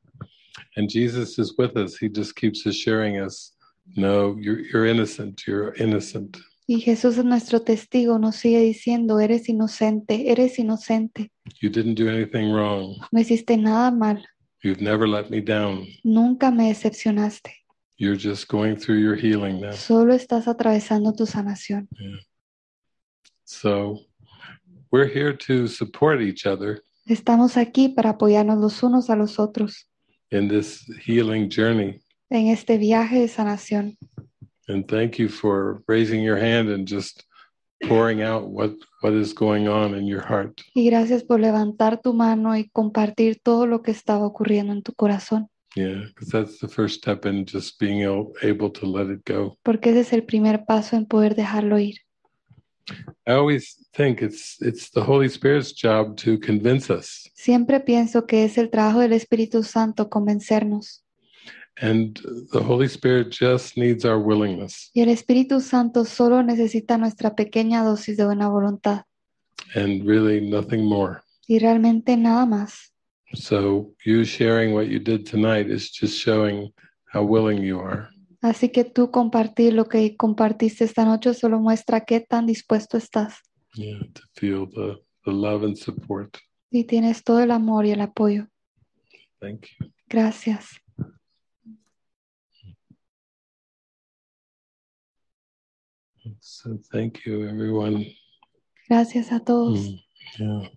And Jesus is with us. He just keeps assuring us, no, you're, you're innocent, you're innocent. Y Jesús es nuestro testigo, nos sigue diciendo, eres inocente, eres inocente. You didn't do anything wrong. No hiciste nada mal. You've never let me down. Nunca me decepcionaste. You're just going through your healing now. Solo estás atravesando tu sanación. Yeah. So, we're here to support each other. Estamos aquí para apoyarnos los unos a los otros. In this healing journey. En este viaje de sanación. And thank you for raising your hand and just pouring out what, what is going on in your heart. Y gracias por levantar tu mano y compartir todo lo que estaba ocurriendo en tu corazón. Yeah, because that's the first step in just being able to let it go. Porque ese es el primer paso en poder dejarlo ir. I always think it's it's the Holy Spirit's job to convince us. Siempre pienso que es el trabajo del Espíritu Santo convencernos. And the Holy Spirit just needs our willingness. Y el Espíritu Santo solo necesita nuestra pequeña dosis de buena voluntad. And really nothing more. Y realmente nada más. So you sharing what you did tonight is just showing how willing you are. Así que tú compartir lo que compartiste esta noche solo muestra qué tan dispuesto estás. Yeah, to feel the, the love and support. Y tienes todo el amor y el apoyo. Thank you. Gracias. So thank you, everyone. Gracias a todos. Mm, yeah.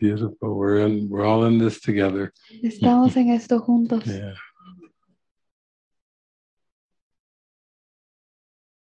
Beautiful. We're in. We're all in this together. Estamos en esto juntos. Yeah.